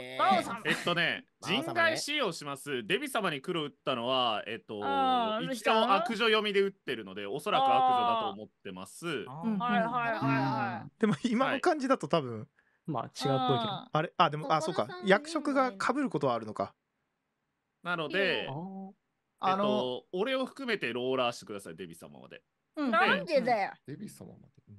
S1: えー魔王様えっとね、人外使用します。デビ様に黒打ったのは、えっと、あー一応悪女読みで打ってるので、おそらく悪女だと思ってます。はいはいは
S4: いはい。でも今の感じだと多分まあ違うっぽいけどああれあでもあそうか役職がかぶることはあるのか
S1: なので、
S10: あの、えっと、
S1: 俺を含めてローラーしてくださいデビ様まで、
S10: なんでだよ、
S1: デビ様まで、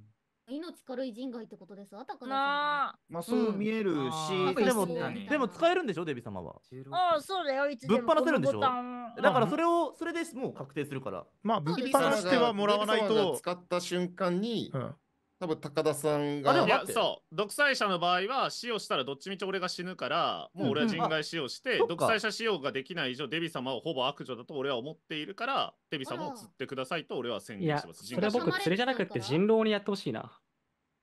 S10: 命軽い人外ってことですあわ、高なあ。まあ
S3: そう見えるし、うん、でも、でも使えるんでしょ、デビ様は。
S10: ああ、そうだよ、いつ
S3: ぶ
S1: っ放せるんでしょ。だからそれ
S6: を、それでもう確定するから。まあ、ぶっ放してはもらわないと。使った瞬間に、うん、多分高田さんが。いや、そ
S1: う。独裁者の場合は、使用したらどっちみち俺が死ぬから、もう俺は人外使用して、うんうん、独裁者使用ができない以上、デビ様をほぼ悪女だと俺は思っているから、デビ様を釣ってくださいと俺は宣言します。いや、それは僕、釣
S16: れじゃなくて人狼にやってほしいな。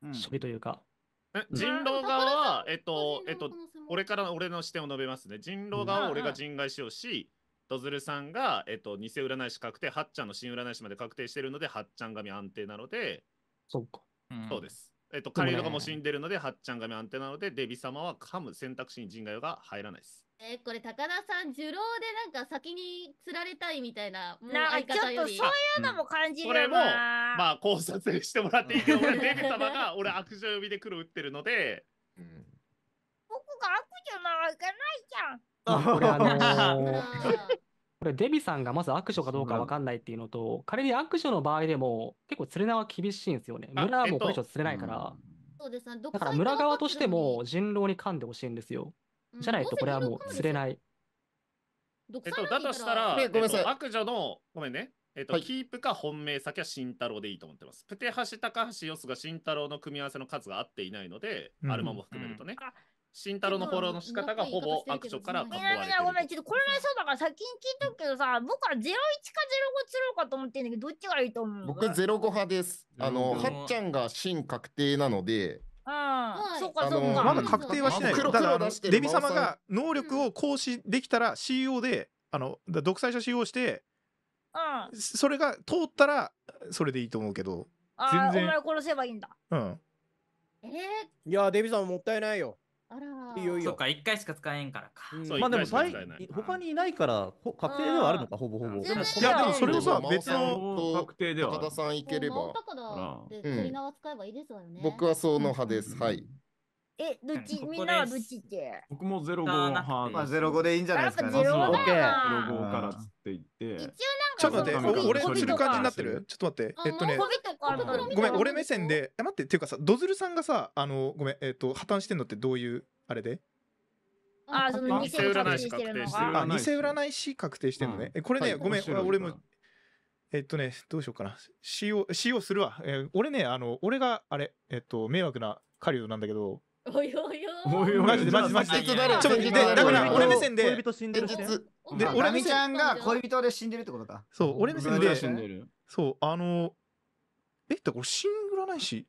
S16: うん、処理というか。
S1: 人狼側は、えっと、えっと、俺から俺の視点を述べますね。人狼側は俺が人外使用し、ドズルさんが、えっと、偽占い師確定、はっちゃんの新占い師まで確定しているので、はっちゃん神安定なので、そうか。そうです。えっと、カレードがもう死んでるので、はっちゃんがアンテなので、デビ様は噛む選択肢に人外が入らないです。
S10: えー、これ、高田さん、呪郎でなんか先に釣られたいみたいな、なんかちょっとそういうのも感じるな、うん、れも、ま
S1: あ、考察してもらっていいけど、俺、デビ様が俺、悪女呼びで黒打ってるので、僕が悪
S16: 女なわけないじゃん。これあのー これ、デビさんがまず悪女かどうかわかんないっていうのと、仮に悪女の場合でも、結構、連れ縄厳しいんですよね。あ村はもうこれ以上と釣れないから。
S10: そうですね。だから、村側とし
S16: ても人狼に噛んでほしいんですよ。うん、じゃないと、これはもう釣れない。
S10: 独えっ裁と、だとしたら、えっごめんなさい
S1: 悪女の、ごめんね。えっと、キープか本命先は慎太郎でいいと思ってます。プテハシ、高橋、ヨスが慎太郎の組み合わせの数が合っていないので、アルマも含めるとね。慎太郎のフォローの仕方がほぼ悪クから囲われてる。
S12: ごめん、ちょっとこれしそうだから先に聞いとくけどさ、僕は01か05釣ろうかと思ってんだけど、どっちがいいと思う僕は05
S6: 派です。あの、はっちゃんが真確定なので、
S12: ああそう
S6: かそうか。まだ確定はしない。だから、デてレ様が
S4: 能力を行使できたら CO e で、あの、独裁者 CO して、それが通ったらそれ
S13: でいいと思うけど。
S12: ああ、お前殺せばいいんだ。うん。え
S13: ー、いや、デビさん
S17: もったいないよ。あらいそか、1回しか使えんからか。うんまあでも最い
S3: 他にいない
S6: からほ確定ではあるのかほぼほぼ。いやでもそれをさ別の確定では高田さんいければ、高田で
S10: 使えばいいですよね。僕はその
S6: 派です。はい。
S10: え、どっち、みんなはどっちって
S11: 僕も05
S6: 派まあ0五でいいんじゃないですかね。05
S12: から
S11: つって言って。ちょっと待って、俺する感じになってるちょっと待って、
S12: えっとね、ごめん、俺目
S4: 線で、え、待って、っていうかさ、ドズルさんがさ、あの、ごめん、えっと、破綻してんのってどういう、あれで
S12: あ、その偽占い師確定してるあ、偽
S4: 占い師確定してんのね。え、これね、ごめん、俺も、えっとね、どうしようかな。使用、使用するわ。え、俺ね、あの、俺が、あれ、えっと、迷惑な狩人なんだけど、
S10: おいおいおいおいマジでマジでマジでちょっとでだから俺目線でんで
S5: 俺目ちゃんが恋人で死んでるってことかそう俺目線で死んで
S4: るそうあのえだこれ、シングラないし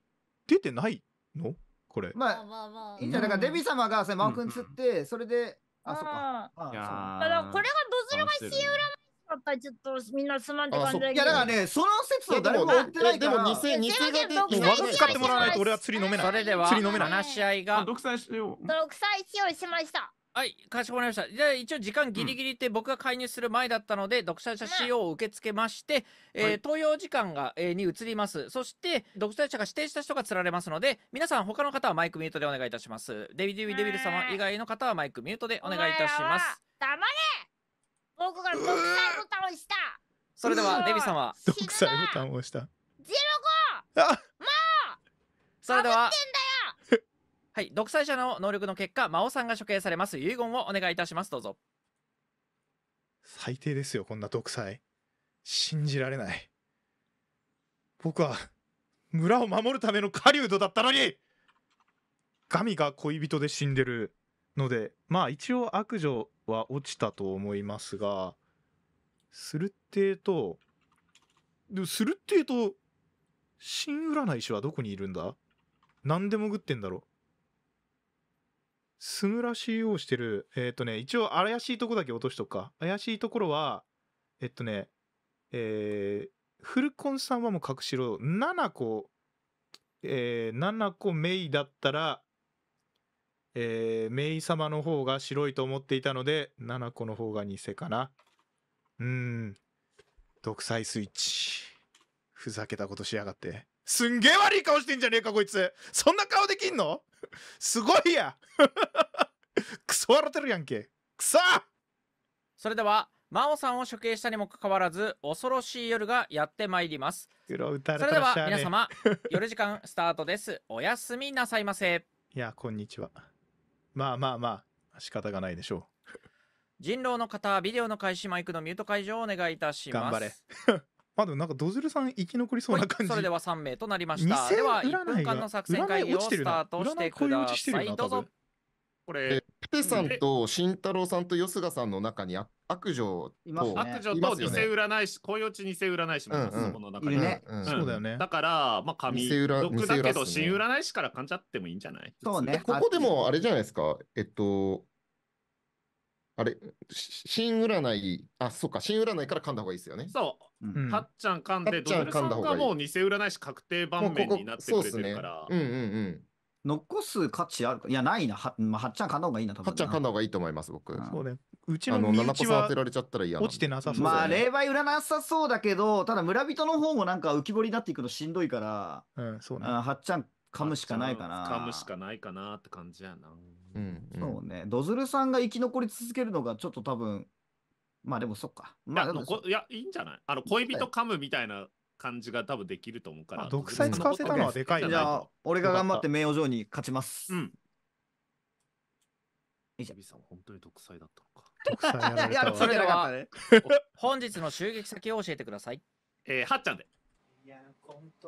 S4: 出てないのこれ
S5: まあまあ
S12: ま
S4: あいいんじゃないかデビ
S5: 様がそれマオ君釣ってそれで
S12: あそっか
S4: あこれ
S5: がど
S12: ちらがシングラかったちょっとみんなすまんで感じだいやだからねその説を誰も追ってないかでもら偽偽が
S2: 出てもう和が使ってもらわないと俺は釣り飲めないれでは釣り飲めない話し合いが独裁してよう。独裁しようしましたはい、かしこまりました。じゃあ一応時間ギリギリって僕が介入する前だったので、独裁者使用を受け付けまして、えーはい投票時間が、えーに移ります。そして、独裁者が指定した人が釣られますので、皆さん他の方はマイクミュートでお願いいたします。デビデビデビル様以外の方はマイクミュートでお願いいたします。
S12: 黙れ僕が独裁ボタンを押した
S2: それではデビ様独裁ボタンを押した
S12: ゼ
S4: ロ五もう
S2: それでははい独裁者の能力の結果魔王さんが処刑されます遺言をお願いいたしますどうぞ
S4: 最低ですよこんな独裁信じられない僕は村を守るための狩人だったのに神が恋人で死んでるのでまあ一応悪女は落ちたと思いますがするってえとするってえと新占い師はどこにいるんだ何で潜ってんだろうスらしようしてるえっ、ー、とね一応怪しいとこだけ落としとくか怪しいところはえっとねえー、フルコンさんはもう隠しろ7個えー、7個メイだったらえー、メイ様の方が白いと思っていたので、ナナコの方が偽かな。うーん。独裁スイッチ。ふざけたことしやがって。すんげえ悪い顔してんじゃねえか、こいつ。そんな顔できんのすごいや。クソ笑ってるやんけ。くそ
S2: それでは、真央さんを処刑したにもかかわらず、恐ろしい夜がやってまいります。黒そ
S4: れでは皆様、
S2: 夜時間スタートです。おやすみなさいませ。
S4: いや、こんにちは。まあまあまあ、仕方がないでしょう。
S2: 人狼の方、ビデオの開始マイクのミュート解除をお願いいたします。頑張れ。
S4: まあでもなんかドズルさん生き残りそうな
S2: 感じ。それでは3名となりました。では1分間の作戦会議をスタートしてください。どうぞ。
S1: これ、
S6: えペさんと慎太郎さんと吉賀さんの中に悪女と、悪女と偽占
S1: い師、紅葉地偽占い師もいます、うんうん、この中に。ねそうだよね。だから、まあ、神、毒だけど、新占い師から感じゃってもいいんじゃない
S6: そうね。ここでも、あれじゃないですか、えっと、あれ、新占い、あ、そうか、新占いから噛んだ方がいいですよね。
S1: そう。うん、はっちゃん噛んで、ドルさんがもう偽占い師確定番面になってくれてるから。
S6: ういいうね。うんうんうん。残す価値あるかいや、ないな。は、まあ、はっちゃんかんだ方がいいな、多分はっちゃんかんだ方がいいと思います、僕。そうね。う
S1: ちあの七内は当て
S5: ら
S6: れ
S1: ちゃったら嫌な落ちてなさそうねまあ、霊
S5: 媒売らなさそうだけど、ただ村人の方もなんか浮き彫りになっていくのしんどいから、うん、そうね。あはっちゃん噛むしかないかな。噛むし
S1: かないかなって感じやな。
S5: うん。うんそうね。ドズルさんが生き残り続けるのがちょっと多分、まあでもそっか。
S1: まあいやでもいや、いいんじゃないあの、恋人噛むみたいな感じが多分できると思うから。独裁使わせたのはでかいじゃあ、俺が頑張って名誉上に勝ちます。うん。
S2: いいじさん本当に独裁だったのか。独裁やられたわ。それでは、本日の襲撃先を教えてください。えー、はっちゃんで。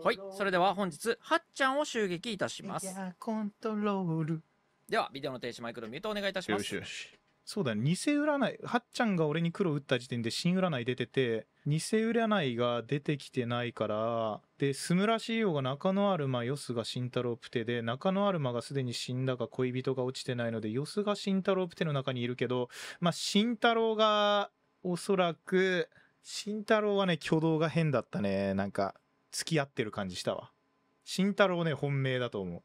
S2: はい、それでは本日、はっちゃんを襲撃いたします。では、ビデオの停止マイクロミュートお願いいたします。よしよし。
S4: そうだね、偽占い、はっちゃんが俺に黒打った時点で新占い出てて、偽占いが出てきてないから、で、スムラシーオが中野アルマ、ヨスが慎太郎プテで、中野アルマがすでに死んだが恋人が落ちてないので、ヨスが慎太郎プテの中にいるけど、まあ、慎太郎が、おそらく、慎太郎はね、挙動が変だったね。なんか、付き合ってる感じしたわ。慎太郎ね、本命だと思う。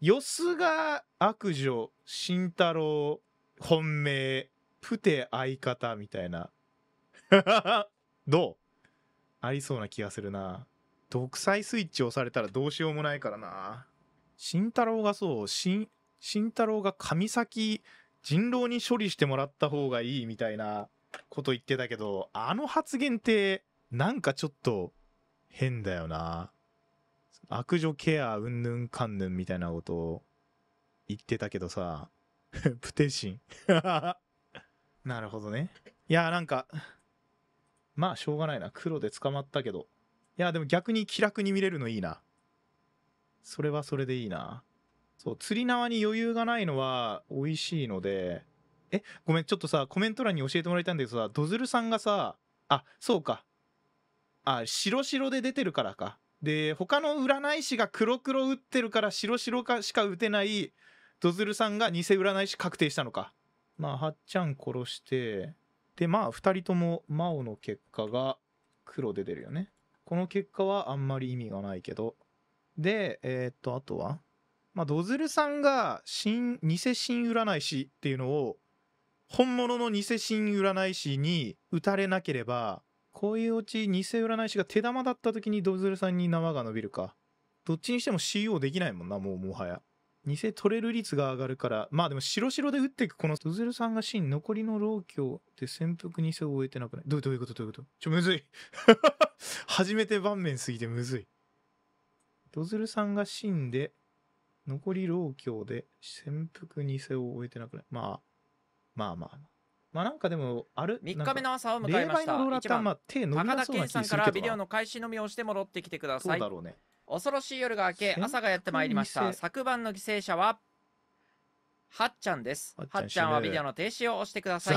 S4: ヨスが悪女、慎太郎、本命、プテ相方みたいな。どうありそうな気がするな。独裁スイッチ押されたらどうしようもないからな。慎太郎がそう、慎太郎が神先人狼に処理してもらった方がいいみたいなこと言ってたけど、あの発言ってなんかちょっと変だよな。悪女ケアうんぬんかんぬんみたいなことを言ってたけどさ、プテシン。なるほどね。いや、なんか、まあ、しょうがないな。黒で捕まったけど。いや、でも逆に気楽に見れるのいいな。それはそれでいいな。そう、釣り縄に余裕がないのは美味しいので、え、ごめん、ちょっとさ、コメント欄に教えてもらいたいんだけどさ、ドズルさんがさ、あ、そうか。あ、白白で出てるからか。で、他の占い師が黒黒打ってるから白白かしか打てないドズルさんが偽占い師確定したのか。まあ、はっちゃん殺して、で、まあ、2人とも真央の結果が黒で出るよね。この結果はあんまり意味がないけど。で、えー、っと、あとはまあ、ドズルさんが新、偽新占い師っていうのを、本物の偽新占い師に打たれなければ、こういううち偽占い師が手玉だった時にドズルさんに縄が伸びるか。どっちにしても CO できないもんな、もうもはや。偽取れる率が上がるから、まあでも白白で打っていくこのドゼルさんが死ー残りの老境で潜伏偽を終えてなくないどういうことどういうことちょ、むずい 初めて盤面すぎてむずい。ドズルさんが死んで残り老朽で潜伏偽を終えてなくないまあ、まあまあ。まあなんかでも、ある。3日目の朝を迎えました。例のローラータてあ手伸びなそうな気するけどな。高田健さんからビデオの
S2: 開始のみをして戻ってきてください。どうだろうね。恐ろしい夜が明け朝がやってまいりました昨晩の犠牲者ははっちゃんですはっちゃんはビデオの停止を押してください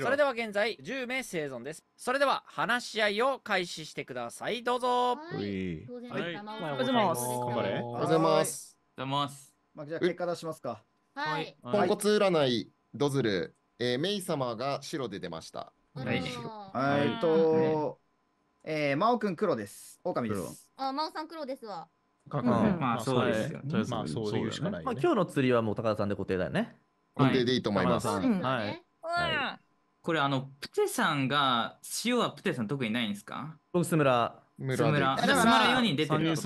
S2: それでは現在10名生存ですそれでは話し合いを開始してくださいどうぞは
S6: い、おは
S5: ようございますおはようございます
S17: おはようございますま
S5: あ、じゃあ結
S6: 果出しますか
S17: はい
S5: ポンコ
S6: ツ占いドズル、えー、メイ様が白で出ましたはい、と、えー、真央くん黒です狼で
S10: すあ、真央さん黒ですわ。
S3: かかうんまあそうですよねまあまあそういうしかないまあ、今日の釣りはもう高田さんで固定だよね。固定でいいと思います。はいこれあの、
S17: プテさんが、塩はプテさん特にないんですか
S3: 僕、スムラ。人出
S17: て
S3: る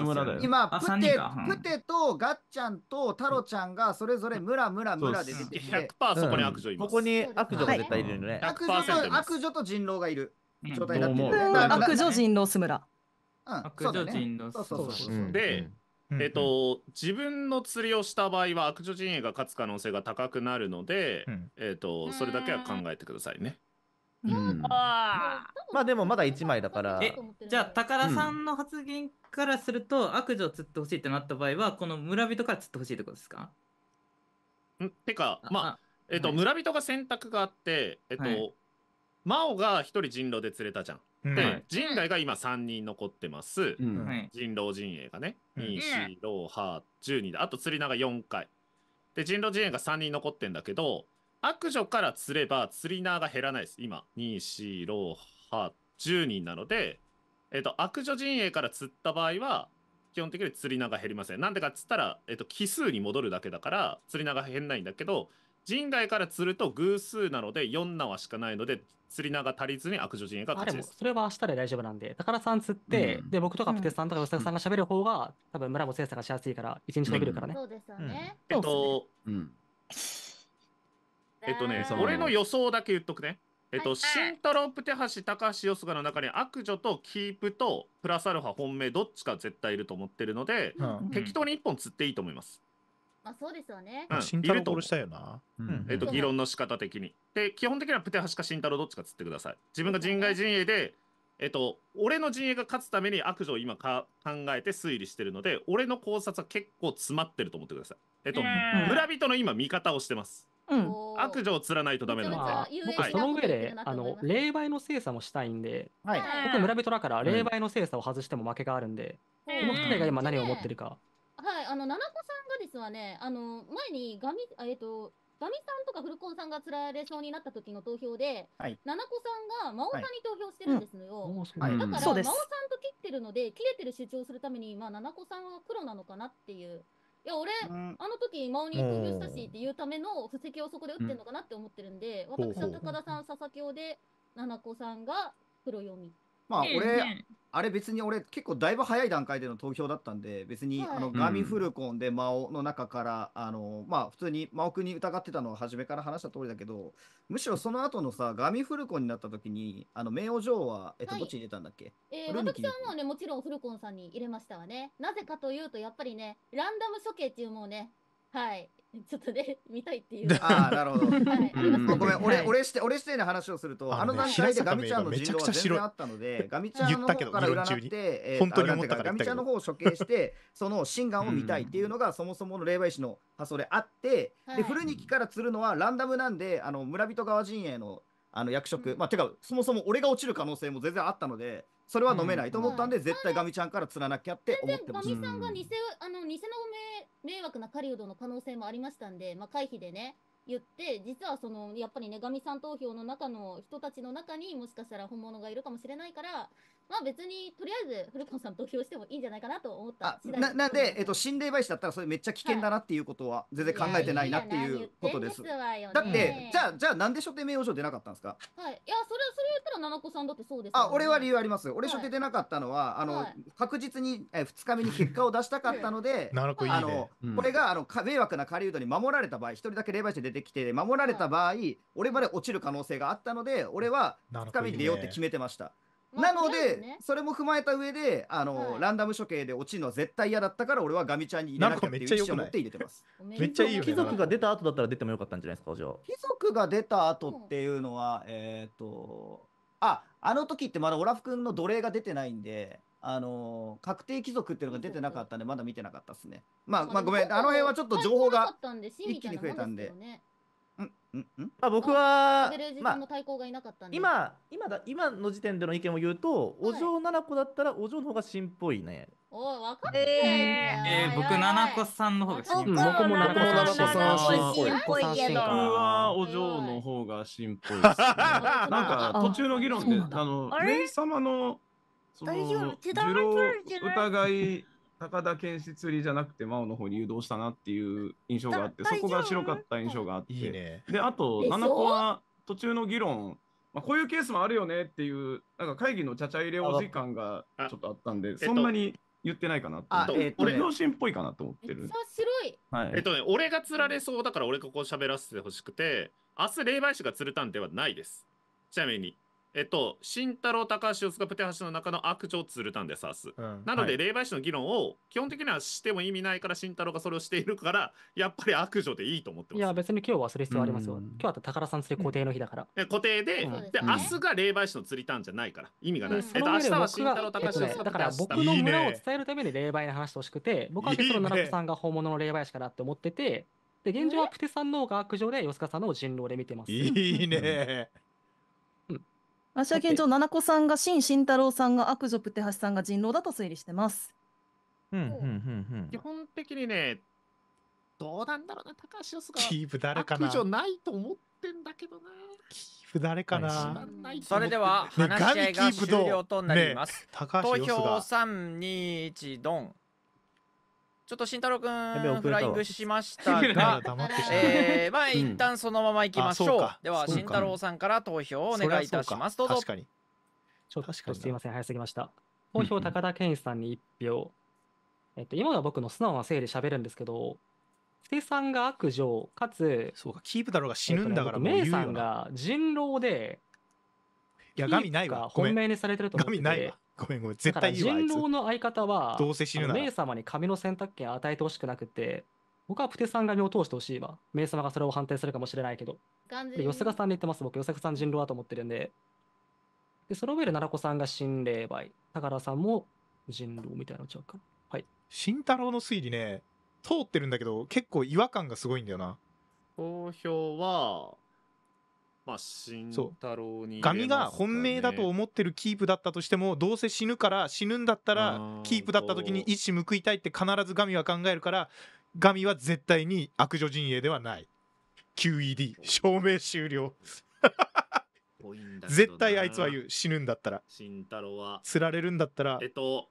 S3: 今プテプ
S5: テとガッチャンとタロちゃんがそれぞれムラムラムラで出てる。100%そこに悪女います。ここに悪女が絶対いるよね。悪女と悪女と人狼がいる状
S1: 態になってる。悪女
S15: 人狼スムラ。悪女人の、そうそうそう
S1: で、えっと、自分の釣りをした場合は悪女陣営が勝つ可能性が高くなるので、えっと、それだけは考えてくださいね。
S17: ま
S1: あでもまだ1枚だから
S17: じゃあ宝さんの発言からすると、悪女を釣ってほしいってなった場合はこの村人から釣ってほしいってことですか
S1: んてかまあえっと、村人が選択があってえっと、真央が1人人狼で釣れたじゃん。で、陣内が今3人残ってます。人狼陣営がね、2、4、6、八12で、あと釣り名が4回。で、人狼陣営が3人残ってんだけど、悪女から釣れば釣り縄が減らないです。今、2、4、6、8、10人なので、えっ、と、悪女陣営から釣った場合は、基本的に釣り縄が減りません。なんでかっつったら、えっ、と、奇数に戻るだけだから、釣り縄が減らないんだけど、陣外から釣ると偶数なので4縄しかないので釣り名が足りずに悪女陣営が勝ちです。
S16: それは明日で大丈夫なんで、宝さん釣って、うん、で僕とかプテさんとか吉田さんが喋る方が、うん、多分村も精査がしやすいから一日伸びるからね。そ
S1: うですよね。えっと、うん、
S9: えっとね、俺の予
S1: 想だけ言っとくね。えっと、新太郎、プテハシ、高橋、よすがの中に悪女とキープとプラスアルファ本命どっちか絶対いると思ってるので、うん、適当に1本釣っていいと思います。うん
S10: まあそうですよね。
S1: 慎太郎殺したよな。えっと、議論の仕方的に。で、基本的にはプテハシか慎太郎どっちか釣ってください。自分が人外陣営で、えっと、俺の陣営が勝つために悪女を今か考えて推理してるので、俺の考察は結構詰まってると思ってください。えっと、村
S16: 人の今味方をしてます。うん。悪女を釣らないとダメなので。まあ僕はその上で、あの、霊媒の精査もしたいんで、はい。僕村人だから霊媒の精査を外しても負けがあるんで、
S10: この2人が今何を持ってるかあの、なこさんがですわね、あの、前にガミ、えっ、と、ガミさんとかコンさんがつられそうになった時の投票で、ななこさんが真央さんに投票してるんですのよ。はいうん、だから、真央さんと切ってるので、切れてる主張するために、まあ、なこさんは黒なのかなっていう。いや、俺、うん、あの時真央に投票したしっていうための布石をそこで打ってるのかなって思ってるんで、うん、私は高田さん、佐々木雄で、なこさんが黒読み。まあ、俺、ね
S5: あれ別に俺結構だいぶ早い段階での投票だったんで別に、はいあのガミフルコンで魔王の中から、あのまあ普通に魔王君に疑ってたのは初めから話した通りだけどむしろその後のさガミフルコンになった時にあの冥王女王は、えっとはいどっちに入れたんだっけ、えー、私は
S10: もうね、もちろんフルコンさんに入れましたわね。なぜかというと、やっぱりね、ランダム処刑っていうもうね、はい、ちょっとね、見たいっていう。ああ、な
S5: るほど。はいごめん、俺、俺して、俺しての話をすると、あの段階でガミちゃんの人狼は全然あったので、ガミちゃんの方から占って、本当に思ったガミちゃんの方を処刑して、その真眼を見たいっていうのが、そもそもの霊媒師の発想であって、で、古日記から釣るのはランダムなんで、あの、村人側陣営の、あの役職、まあ、てか、そもそも俺が落ちる可能性も全然あったので、それは飲めないと思ったんで、絶対ガミちゃんから釣らなきゃって思ってましガミさんが偽,、
S10: あの偽の迷惑な狩人の可能性もありましたんで、まあ、回避でね言って実はそのやっぱりねガミさん投票の中の人たちの中にもしかしたら本物がいるかもしれないからまあ別にとりあえず古川さん投票してもいいんじゃないかなと思ったななんで、
S5: えっと、心霊媒師だったらそれめっちゃ危険だなっていうことは全然考えてないなっていうことです。いやいやいやですだってじゃあじゃあなんで所定名誉賞出なかったんですか
S10: はいいやそれそれ言ったら々子さんだってそうです、ね、あ俺は理由
S5: あります。俺所定出なかったのは、はい、あの、はい、確実に、え2日目に結果を出したかったので あの、これがあの迷惑な狩人に守られた場合一人だけ霊媒師出てきて守られた場合、はい、俺まで落ちる可能性があったので俺は2日目に出ようって決めてました。なので、ね、それも踏まえた上であの、はい、ランダム処刑で落ちるのは絶対嫌だったから俺はガミちゃんに入れなきゃっていう意思を持って入れてます。めっちゃいいよ、ね、貴族が
S3: 出た後だったら出てもよかったんじゃないですかじゃあ。貴
S5: 族が出た後っていうのはえっ、ー、とああの時ってまだオラフ君の奴隷が出てないんで。あのー、確定貴族っていうのが出てなかったんでまだ見てなかったですね。まあまあごめんあの辺はちょっと情報が
S10: 一気に増えたんで。
S3: んあ僕
S5: はまあ、
S10: 今
S3: 今だ今の時点での意見を言うと、はい、お嬢七子だったらお嬢の方が芯っぽいね。
S9: お分かってる、えー、えー、僕七
S11: 子さんの方が芯っぽい。僕も七子さんっぽい。僕はお嬢の方が芯っぽい、ね、なんか途中の議論であのレイ様のその疑い高田健志釣りじゃなくて真央の方に誘導したなっていう印象があってそこが白かった印象があっていい、ね、であと七子は途中の議論まあ、こういうケースもあるよねっていうなんか会議のちゃちゃ入れお時間がちょっとあったんで、そんなに言ってないかなと思って、えっと、俺両親っぽいかなと思ってる面白い、は
S1: い、えっとね俺が釣られそうだから俺ここ喋らせてほしくて明日霊媒師が釣れたんではないですちなみにえっと、慎太郎、高橋、四塚、プテハシの中の悪女をたんで指す。うん、なので、はい、霊媒師の議論を基本的にはしても意味ないから慎太郎がそれをしているから、やっぱり悪女でいいと思っ
S16: てます。いや、別に今日はする必要ありますよ。今日は宝さん釣り固定の日だから。う
S1: ん、固定で、うん、で、明日が霊媒師の釣りたんじゃないから、意味がない。うん、えっと、明日は慎太郎、高橋、大塚、だから僕の村を伝
S16: えるために霊媒の話してほしくて、僕は結構、奈良子さんが本物の霊媒師かなって思ってて、で、現状はプテさんの方が悪女で、四川さんの方人狼で見てます。いいね。
S15: 私は現状、七子さんが新慎太郎さんが悪女プテハシさんが人狼だと推理してます。
S1: うんうんうんうん、基本的にね、どうなんだろうな、高
S2: 橋康が。キープ誰かな。悪女ないと思ってんだけどな。キ
S4: ープ誰かな。
S2: それでは話し合いが終了となります。ね、投票3、2、1、ドン。ちょっと慎太郎くんフライングしましたが、えー、まあ一旦そのままいきましょう。うん、では慎太郎さんから投票をお願いいたします。どうぞ。確かに。
S16: ちょっとすいません早すぎました。投票高田健一さんに1票。えっと今のは僕の素直なせいで喋るんですけど、布施さんが悪女かつそうかキープだろうが死ぬんだから、ね、メイさんが人狼で。
S4: いや、ガミないわ。本命
S16: にされてると思う。ガミないわ。ごめんごめ
S4: ん、絶対言うわ、人狼
S16: の相方は、どうせ死ぬならの名様に紙の選択権与えてほしくなくて、僕はプテさん髪を通してほしいわ。名様がそれを判定するかもしれないけど。
S9: 完全で、に。吉高
S16: さんで言ってます、僕、吉高さん人狼だと思ってるんで。で、その上で奈良子さんが心霊媒、高田さんも人狼みたいなのちゃうかはい
S4: 慎太郎の推理ね、通ってるんだけど、結構違和感がすごいんだよな。
S1: 投票は、まあ、慎太郎に、ガミが本命だと
S4: 思ってるキープだったとしてもどうせ死ぬから死ぬんだったらキープだった時に一矢報いたいって必ずガミは考えるからガミは絶対に悪女陣営ではない QED 証明終了絶対あいつは言う死ぬんだったら
S1: 慎太郎は
S4: 釣られるんだったらえっと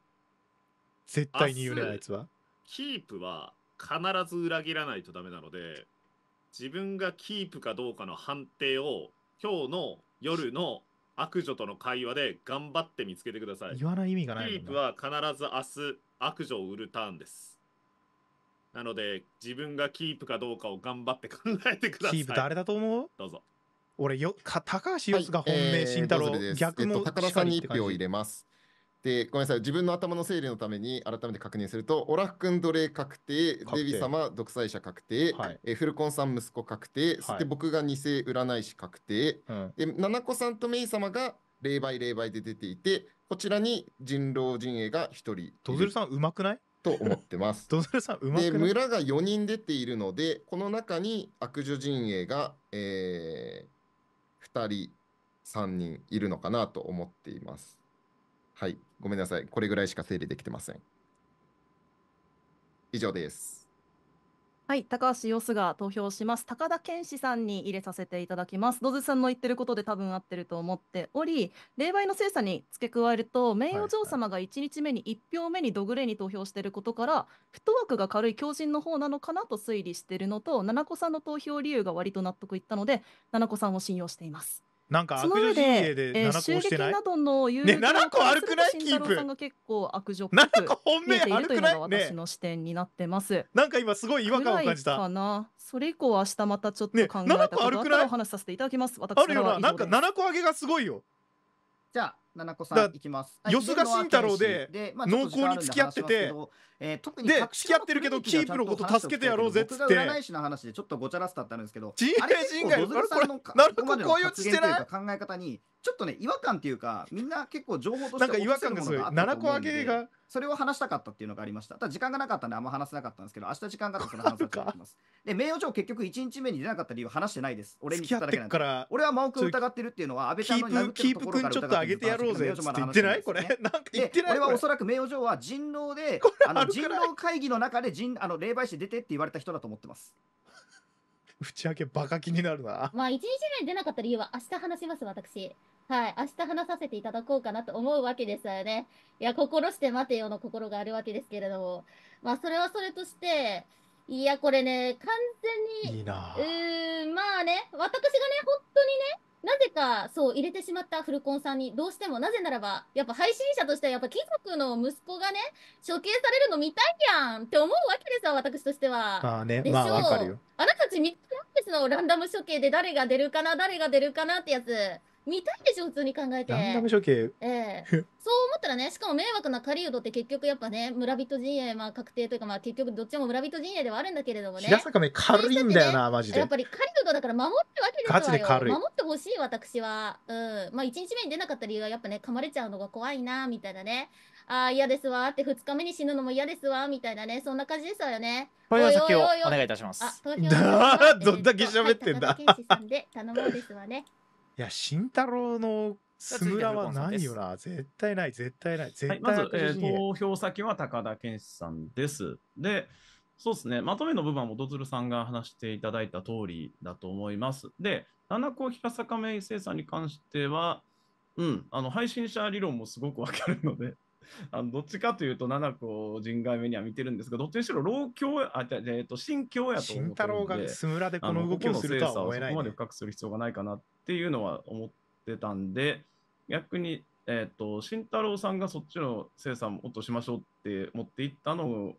S4: 絶対に言うねあいつは
S1: キープは必ず裏切らないとダメなので自分がキープかどうかの判定を今日の夜の悪女との会話で頑張って見つけてください。言わない意味がないキープは必ず明日悪女を売るターンです。なので自分がキープかどうかを頑張って考えてください。キープ誰だと
S6: 思
S4: う
S1: どうぞ。
S6: 俺
S4: よか高橋よすが本命、はい、慎太郎、えー、逆も、えっと、高田さんに1票入れ
S6: ます。で、ごめんなさい、自分の頭の整理のために改めて確認すると、オラフ君奴隷確定、確定デビ様独裁者確定、はい、えフルコンさん息子確定、そしで僕が偽占い師確定、うん、で、七子さんとメイ様が霊媒霊媒で出ていて、こちらに人狼陣営が1人。とズルさん、うまくないと思ってます。ドズルさん、うまくないで、村が4人出ているので、この中に悪女陣営が、えー、2人、3人いるのかなと思っています。はい、ごめんなさい。これぐらいしか整理できてません。以上です。
S15: はい、高橋よすが投票します。高田健志さんに入れさせていただきます。野津さんの言ってることで多分合ってると思っており、霊媒の精査に付け加えると、名誉嬢様が1日目に1票目にドグレに投票してることから、フットワークが軽い狂人の方なのかなと推理してるのと、七子さんの投票理由が割と納得いったので、七子さんを信用しています。
S4: なんかその上で、でえー、襲撃などの有力な個悪くないキープ
S15: 7個本命悪くらいの私の視点になってます。ね、なんか今すごい違和感を感じた。かな。それ以降明日またちょっと考えたことあったらお話させていただきます。私あるよな。なんか7個上げがすごい
S5: よ。じゃあ七子さんいきます。よすが慎太郎で濃厚に付き合ってて、えー、特にで付き合ってるけどキープのこと助けてやろうぜっって。僕が占い師の話でちょっとごちゃらすだったんですけど、人人なるほどこういうしてない考え方にちょっとね違和感っていうかみんな結構情報としてなんか違和感がすごい。七子揚げが。それを話したかったっていうのがありました。ただ時間がなかったんであんま話せなかったんですけど、明日時間があったら話させていただきます。で、名誉城結局1日目に出なかった理由話してないです。俺に聞いただけなんで。ら俺は真央君疑ってるっていうのは安倍ちゃんの殴ってるから疑ってるいープ君ちょっと上げてやろうぜて言ってないこれ。なんか言ってない俺はおそらく名誉城は人狼で、あの人狼会議の中で人あの霊媒師出てって言われた人だと思ってます。打ち明けバカ気になるな。
S10: まあ1日目に出なかった理由は明日話します、私。はい、明日話させていただこうかなと思うわけですよね。いや、心して待てよの心があるわけですけれども、まあ、それはそれとして、いや、これね、完全に、いいなうん、まあね、私がね、本当にね、なぜかそう入れてしまったフルコンさんにどうしてもなぜならばやっぱ配信者としてはやっぱ貴族の息子がね処刑されるの見たいやんって思うわけですよ私としては。まあね、でしょう、あ、あなたたち見つけたんでスのランダム処刑で誰が出るかな誰が出るかなってやつ。見たいでしょ、普通に考えて。ランダム処刑。えそう思ったらね、しかも迷惑な狩人って結局やっぱね、村人陣営、まあ確定というか、まあ結局どっちも村人陣営ではあるんだけれどもね。平坂
S4: め軽いんだよな、マジで。やっぱ
S10: り狩人だから守ってわけですよ。ガチで軽い。守ってほしい、私は。うん。まあ1日目に出なかった理由はやっぱね、噛まれちゃうのが怖いな、みたいなね。あ嫌ですわって、2日目に死ぬのも嫌ですわ、みたいなね、そんな感じですよね。投票先をお願いいたします。あ、投票し
S4: を。どんだけ喋ってんだ。
S10: 頼もうですわね。いや、慎太郎の
S4: ス村は何よな。絶対ない、絶対ない、絶対ない。はい、まず、えー、投
S11: 票先は高田健さんです。で、そうですね、まとめの部分は元鶴さんが話していただいた通りだと思います。で、七子平坂名生さんに関しては、うん、あの配信者理論もすごくわかるので あのどっちかというと、七子を人外目には見てるんですが、どっちにしろ、老教あ、じゃえっ、と、新教やと思うので。新太郎がス村でこの動きをするとは思えない、ね、こまで深くする必要がないかなっっていうのは思ってたんで逆に、えーと、慎太郎さんがそっちの生産もっとしましょうって持っていったの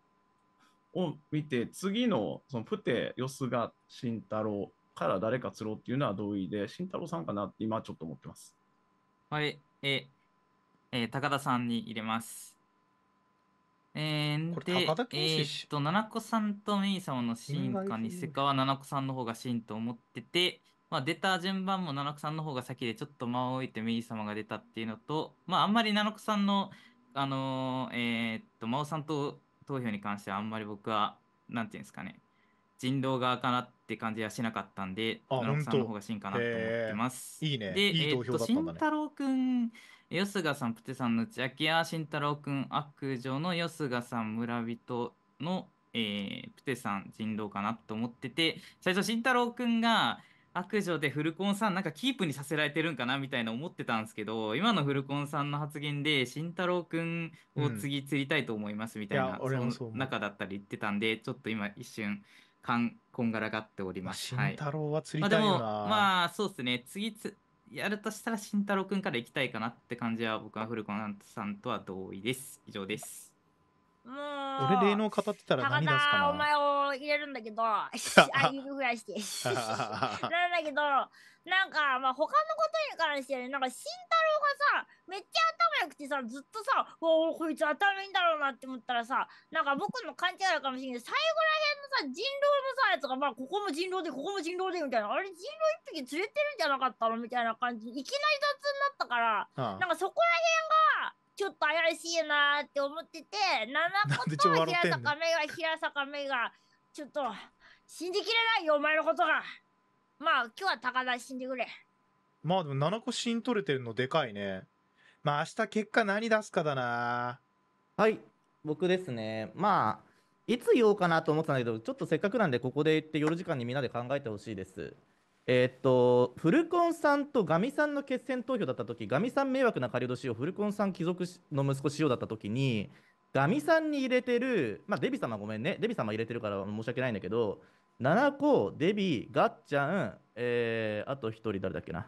S11: を見て次のそのプテ・ヨスが慎太郎から誰か釣ろうっていうのは同意で慎太郎さんかなって今ちょっと思ってます。
S17: はい、ええ高田さんに入れます。えー、で、えー、と、七子さんとメイ様の進化にセカは七子さんの方が真と思ってて、まあ、出た順番も七久さんの方が先でちょっと間を置いてメイ様が出たっていうのと、まあ、あんまり七久さんの、あのー、えー、っと、真央さんと投票に関してはあんまり僕は、なんていうんですかね、人道側かなって感じはしなかったんで、七久さんの方がンかなと思ってます。いいね。で、いい投票ったね、えー、っと、慎太郎くん、よすがさん、プテさんの内明や、慎太郎くん、悪女のよすがさん、村人の、えー、プテさん、人道かなと思ってて、最初、慎太郎くんが、悪女でフルコンさんなんかキープにさせられてるんかなみたいな思ってたんですけど今のフルコンさんの発言で慎太郎くんを次釣りたいと思いますみたいな、うん、いそう。中だったり言ってたんでちょっと今一瞬かんこんがらがっております。慎太郎は釣りたいよな、い、まあ、でまあそうですね次つやるとしたら慎太郎くんから行きたいかなって感じは僕はフルコンさんとは同意です以上です。
S12: もう。俺霊能
S17: 語ってたら何
S12: 出すかな。お前を入れるんだけど、あ指増やして。なんだけど、なんか、まあ、他のことに関してね、なんか、慎太郎がさ、めっちゃ頭良くてさ、ずっとさ、おお、こいつ頭いいんだろうなって思ったらさ、なんか僕の勘違いかもしれないけど、最後らへんのさ、人狼のさ、やつが、まあ、ここも人狼で、ここも人狼で、みたいな、あれ人狼一匹連れてるんじゃなかったのみたいな感じ、いきなり雑になったから、なんかそこらへんが、ちょっと怪しいなって思ってて、七個と平坂目が、平坂目が、ちょっと、信じきれないよ、お前のことが。まあ、今日は高田死んでくれ。
S4: まあでも7個ん取れてるの
S3: でかいね。まあ明日結果何出すかだな。はい、僕ですね。まあ、いつ言おうかなと思ってたんだけど、ちょっとせっかくなんで、ここで行って夜時間にみんなで考えてほしいです。えー、っと、フルコンさんとガミさんの決選投票だったとき、ガミさん迷惑な狩り仕様、フルコンさん貴族の息子仕様だったときに、ガミさんに入れてる、まあ、デビ様ごめんね、デビ様入れてるから申し訳ないんだけど、七個、デビ、ガッちゃん、えー、あと1人誰だっけな。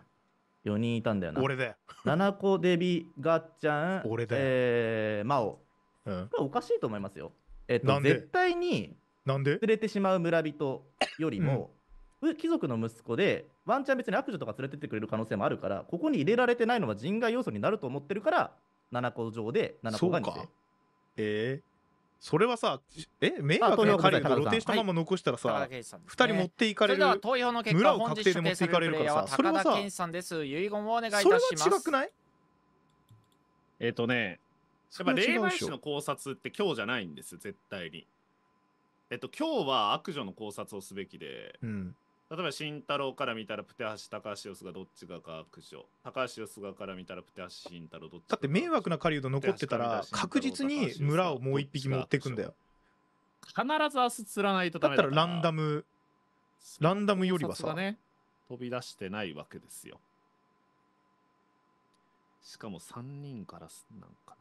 S3: 4人いたんだよな。俺で。七7個、デビ、ガッちゃん、俺で。えー、マオ。うん、おかしいと思いますよ。えっ、と、絶対に連れてしまう村人よりも、貴族の息子で、ワンちゃん別に悪女とか連れてってくれる可能性もあるから、ここに入れられてないのは人外要素になると思ってるから、7個上で7個が2で。そうえー、それはさ、え、迷惑な狩りが露呈したまま残したらさ、はい、2人持っ
S4: ていか
S2: れる、の村を確定で持っていかれるからさ、それはさ、それは違くない
S1: えっ、ー、とね、やっぱ霊媒師の考察って今日じゃないんです、絶対に。えっと、今日は悪女の考察をすべきで、うん、例えば慎太郎から見たらプテハシ高橋よがどっちが化学賞高橋よがから見たらプテハシ慎太郎どっちだ
S4: って迷惑な狩人残ってたら確実に村をもう一匹
S1: 持ってくんだよ必ず明日釣らないとダメだったらランダムランダムよりはさ、ね、飛び出してないわけですよしかも3人からすなんか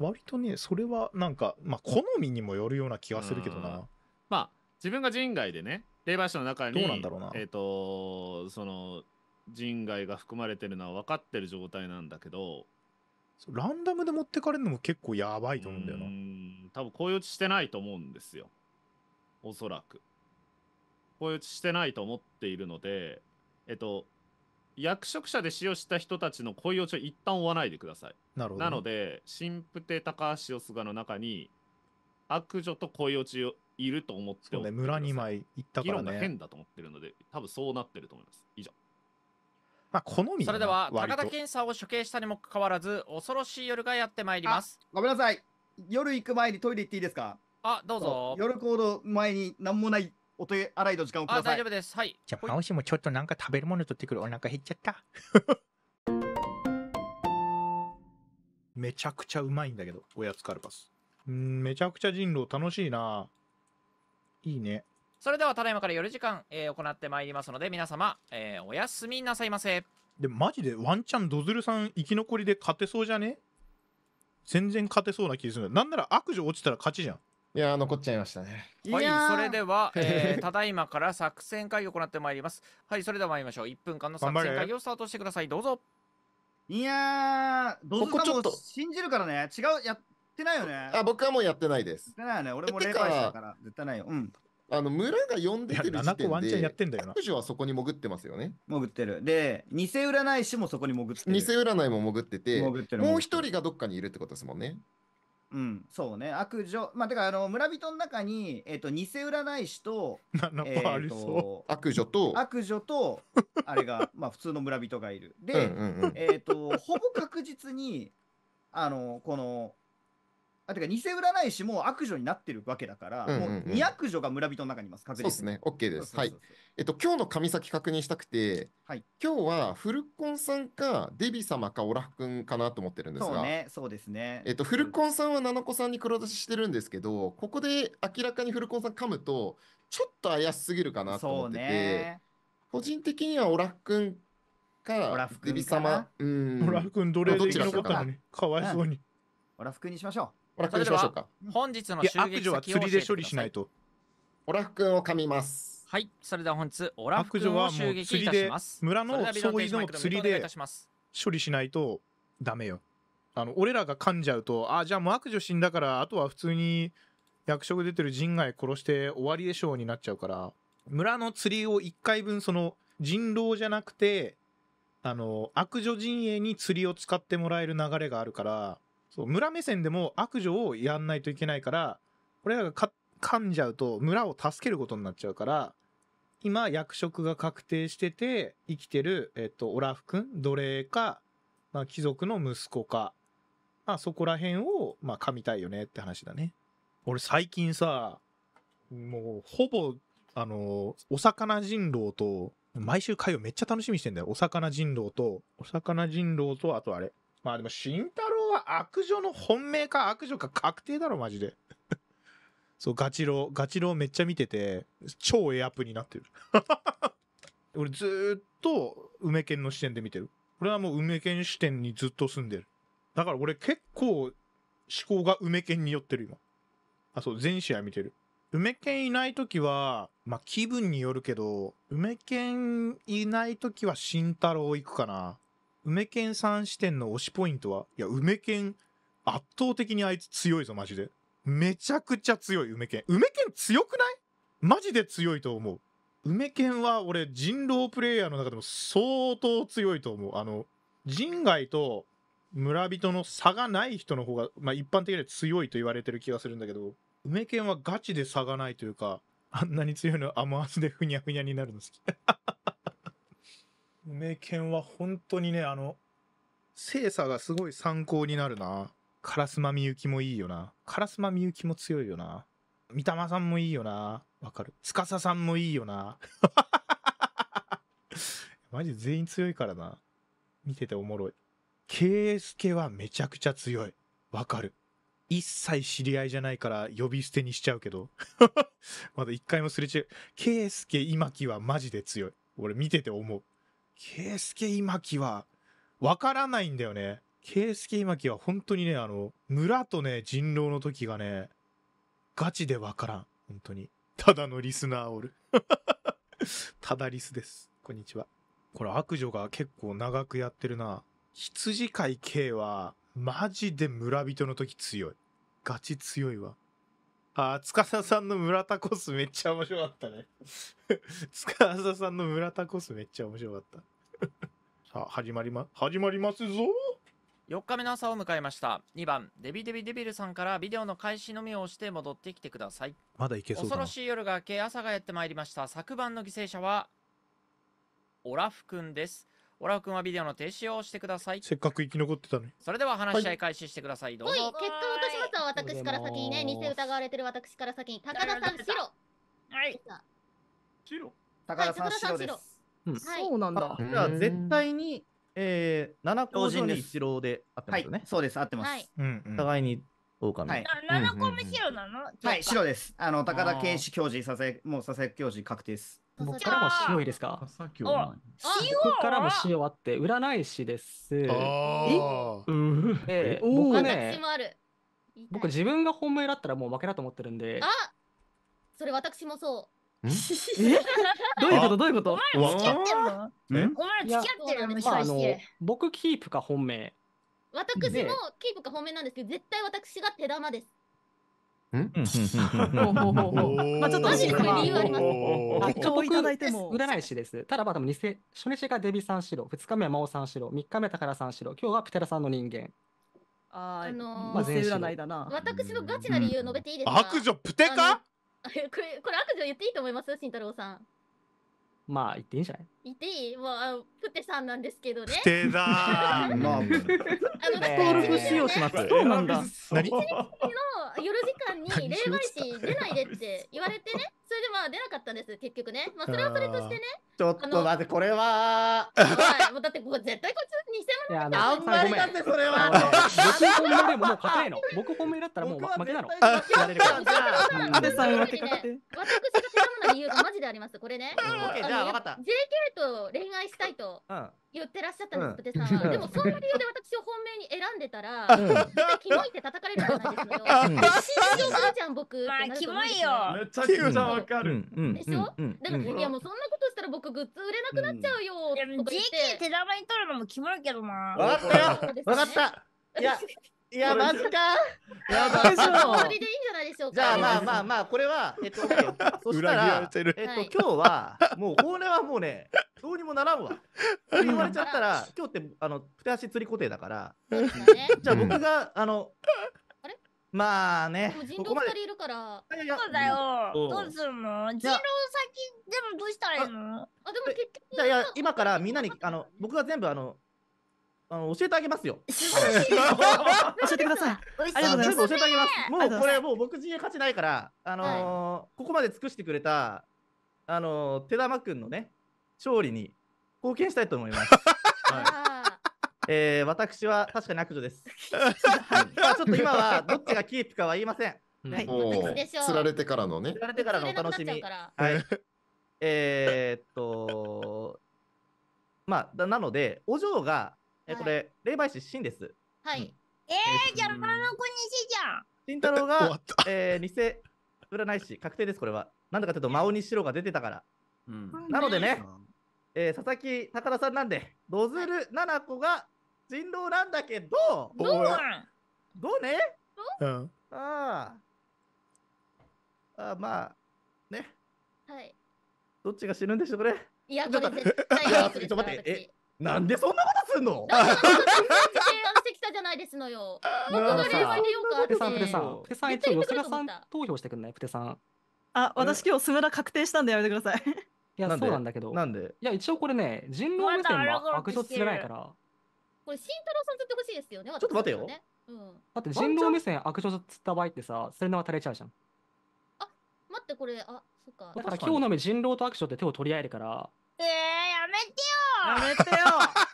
S4: な割とねそれはなんかまあ好みにもよるような気がするけどな
S1: まあ自分が人外でね霊媒師の中に、どうなんだろうなえっ、と、その、人外が含まれてるのは分かってる状態なんだけど、
S4: ランダムで持ってかれるのも結構やばいと思うんだよ
S1: な。ん多分、こういうちしてないと思うんですよ。おそらく。こういうちしてないと思っているので、えっと、役職者で使用した人たちの恋落ちを一旦追わないでください。なるほど、ね、なので、神父亭高橋よすがの中に、悪女と恋落ちをいると思ってそうね、
S4: 村2枚いったからね。議論
S1: が変だと思ってるので、多分そうなってると思います。以上。まあ、好みそれでは、高田健
S2: さんを処刑したにもかかわらず、恐ろしい夜がやってまいります。ごめんなさい。夜行く前にトイレ行っていいですかあ、どうぞ。夜行動前に何もないお手洗
S5: いの時間
S4: をください。あ、大
S2: 丈夫です。はい。じゃあ、マ
S4: ウシもちょっとなんか食べるもの取ってくる。お腹減っちゃった。めちゃくちゃうまいんだけど、おやつカルパス。うん、めちゃくちゃ人狼楽しいな。いいね。
S2: それではただいまから夜時間、えー、行ってまいりますので皆様、えー、おやすみなさいませ
S4: でマジでワンチャンドズルさん生き残りで勝てそうじゃね全然勝てそうな気がするなんな
S6: ら悪女落ちたら勝ちじゃんいや残っちゃいましたねはいそれ
S2: では、えー、ただいまから作戦会議を行ってまいりますはいそれでは参りましょう1分間の作戦会議をスタートしてくださいどうぞ
S5: いやードズルさんも信じるからね違うやってないよね。
S6: あ、僕はもうやってないです。絶ないよね。俺も霊媒師だから、絶対ないよ。うん。あの、村が呼んでてるい時点やってんだで、よ女はそこに潜ってますよね。潜ってる。で、偽占い師もそこに潜ってる。偽占いも潜ってて、潜ってもう一人がどっかにいるってことですもんね。うん、
S5: そうね。悪女。まあ、てか、あの、村人の中に、えっ、と、偽占い師と、7個そう。ーと悪女と、悪女と、あれが、まあ、普通の村人がいる。で、えっ、と、ほぼ確実に、あの、この、あてか偽占い師も悪女になってるわけだから、うんうんうん、もう二悪女が村人の中にいます、確実そうですね、
S6: OK です。そうそうそうそうはい。えっと、今日の神先確認したくて、はい、今日はフルコンさんか、デビ様か、オラフ君かなと思ってるんですが、そうね、そうですね。えっと、フルコンさんはナナコさんに黒出ししてるんですけど、ここで明らかにフルコンさん噛むと、ちょっと怪しすぎるかなと思ってて、ね、個人的にはオラフ君か、オラフ君デビ様、うん。オラフ君どれで生き残ったのに、かわいそうに。オラフ君にしましょう。オラクルし
S4: ま
S2: しょうか。本日の襲撃先は釣りで処理しな
S6: いと。オラフ君を噛みます。
S2: はい、それでは本日オラフ君を襲撃いたします。村の総意の釣りで
S4: 処理しないとダメよ。あの俺らが噛んじゃうと、あじゃあもう悪女死んだからあとは普通に役職出てる人外殺して終わりでしょうになっちゃうから、村の釣りを1回分その人狼じゃなくて。あの悪女陣営に釣りを使ってもらえる流れがあるからそう村目線でも悪女をやんないといけないから俺らがか噛んじゃうと村を助けることになっちゃうから今役職が確定してて生きてる、えっと、オラフ君奴隷か、まあ、貴族の息子か、まあ、そこら辺を、まあ、噛みたいよねって話だね俺最近さもうほぼあのお魚人狼と毎週火曜めっちゃ楽しみにしてんだよお魚人狼とお魚人狼とあとあれまあでも慎太郎は悪女の本命か悪女か確定だろ、マジで。そう、ガチロー、ガチローめっちゃ見てて、超エアップになってる。俺ずっと梅県の視点で見てる。俺はもう梅県視点にずっと住んでる。だから俺結構思考が梅県に寄ってる今。あ、そう、全試合見てる。梅県いない時は、まあ気分によるけど、梅県いない時は慎太郎行くかな。梅県さん視点の推しポイントは、いや、梅犬、圧倒的にあいつ強いぞ、マジで。めちゃくちゃ強い、梅犬。梅犬強くないマジで強いと思う。梅犬は俺、人狼プレイヤーの中でも相当強いと思う。あの、人外と村人の差がない人の方が、まあ、一般的には強いと言われてる気がするんだけど、梅犬はガチで差がないというか、あんなに強いのアマスでふにゃふにゃになるの好き。梅犬は本当にね、あの、精査がすごい参考になるな。烏丸みゆきもいいよな。烏丸みゆきも強いよな。三玉さんもいいよな。わかる。司さんもいいよな。マジ全員強いからな。見てておもろい。圭介はめちゃくちゃ強い。わかる。一切知り合いじゃないから呼び捨てにしちゃうけど。まだ一回もすれ違う。圭介今木はマジで強い。俺見てて思う。ケイスケイマキは、わからないんだよね。ケイスケイマキは本当にね、あの、村とね、人狼の時がね、ガチでわからん。本当に。ただのリスナーおる。ただリスです。こんにちは。これ悪女が結構長くやってるな。羊飼い K は、マジで村人の時強い。ガチ強いわ。あ、塚田さんの村田コスめっちゃ面白かったね。つ かさんの村田コスめっちゃ面白かった。さあ、始まりま、始まりますぞ
S2: 4日目の朝を迎えました2番デビデビデビルさんからビデオの開始のみをして戻ってきてください
S4: まだいけそう恐ろ
S2: しい夜が明け朝がやってまいりました昨晩の犠牲者はオラフくんですオラフくんはビデオの停止をしてくださいせっかく生き残ってたね。それでは話し合い開始してください、はい、どうぞ
S10: 私から先にね、偽疑われてる私から先に、高田さん、白。はい。白高田さん、白です。
S14: そうなんだ。じゃあ、絶
S3: 対に、えー、七個目に白で合ってますよね。そうです、合ってます。はい、互いに狼。はい、
S5: 七個目
S9: 白なのはい、白です。あの、高田
S5: 健志教授、佐々木、もう佐々木教授確定です。僕からも
S16: 白いですか僕からも白あって、占い師です。え、うん。僕ね、もある。僕自分が本命だったらもう負けだと思ってるんであ
S10: それ私もそうえどういうこ
S16: とどういうことお前付き合ってるお前付
S10: き合ってるの、まあ、あの
S16: 僕キープか本命
S10: 私もキープか本命なんですけど絶対私が手玉です
S9: んまあちょっ
S16: とマジで理由あ
S10: ります。一応
S16: 僕占い師です。ただまあ多分偽初日がデビさんしろ、二日目は真央さんしろ、三日目は高田さんしろ、今日はプテラさんの人間。
S10: ああのーま
S16: あ全占いだな。
S10: 私のガチな理由述べていいですか、悪女プテカ これこれ悪女言っていいと思います慎太郎さん
S16: まあ言っていいんじゃない
S10: 言っていいもうあプテさんなんですけどね。だー。ま
S16: あ、あの、登録しようします。そうなんだ。何の
S10: 夜時間に霊媒師出ないでって言われてね、それでまあ出なかったんです、結局ね。まあそれはそ
S3: れとしてね、ちょっと待って、これは。は
S10: い、もうだってこ絶対こっち偽物ああんまりだって、それは。
S16: 僕本命でももう勝いの。僕本命だったらもう負けなの。僕は絶対負けるらあんは手片
S10: 手私がなマジであります、これね。あのゃあ分かった JK と恋愛したいと言ってらっしゃったんです、さんはでもそんな理由で私を本命に選んでたら、絶対キモいって叩かれるじゃないですかじゃん僕まあキモいよ
S11: めっちゃキモいわかる、でしょ、だから、いやもう
S10: そんなことしたら僕グッズ売れなくなっちゃうよ、ん、とか JK 手玉に取るのもキモいけどな分かった
S5: よ分かった
S3: いや
S10: いや、マジか。や
S5: ばい。それでい
S3: いんじゃないでしょうか。じゃあ、まあまあまあ、これは、えっと、そしたら、えっと、今日は、もう、これはもうね、どうにもならんわ。言われちゃったら、今日って、あの、手足釣り固定だから、じゃあ、僕が、あの、まあね。人狼
S10: 二人いるから。そうだよ。どうするの人狼先、で
S12: もどうしたらいいのあ、でも結局。いや、
S3: 今からみんなに、あの、僕が全部、あの、あの教えてあげますよ。教えてください。ありがとうございます。教えてあげます。もうこれもう僕陣営勝ちないから、あのーはい、ここまで尽くしてくれたあのー、手玉くんのね勝利に貢献したいと思います。はい、えー、私は確かに悪女です。はい、ちょっと今はどっちがキープかは言いません。
S15: はい。つられてからのね。つられ
S3: てからのお楽しみ。はい。えー、っと、まあなのでお嬢がえこれ、霊媒師シンです。
S12: はい。ええー、じゃあ、ララコしじゃん。たろうが、
S3: えー、偽占い師、確定です、これは。なんだかというと、魔王に白が出てたから。
S9: うん、なのでね、
S3: えー、佐々木高田さんなんで、ドズル七子が人狼なんだけど、どうどうねうん。ああ。あまあ、ね。はい。どっちが死ぬんでしょう、これ。
S10: いや、これ絶
S3: 対 ちょっと待って、え、なんでそんなことすんのし
S10: てきたじゃないですのよ。僕の例愛によくあっプテさん、プテさん、プテさん、一応吉田さん
S15: 投票してくんないプテさん。あ、私今日スムラ確定したんでやめてください。
S16: いや、そうなんだけど。なんでいや、一応これね、人狼目線は悪女釣れないから。
S10: これ、慎太郎さんとってほしいですよね。ちょっと待てよ。うん、だって人
S16: 狼目線悪女つった場合ってさ、それなら渡れちゃうじゃん。
S10: あ、待って、これ、あ、そっか。だから今日の
S16: 目人狼と悪女って手を取り合えるから、
S10: えー、やめてよやめてよ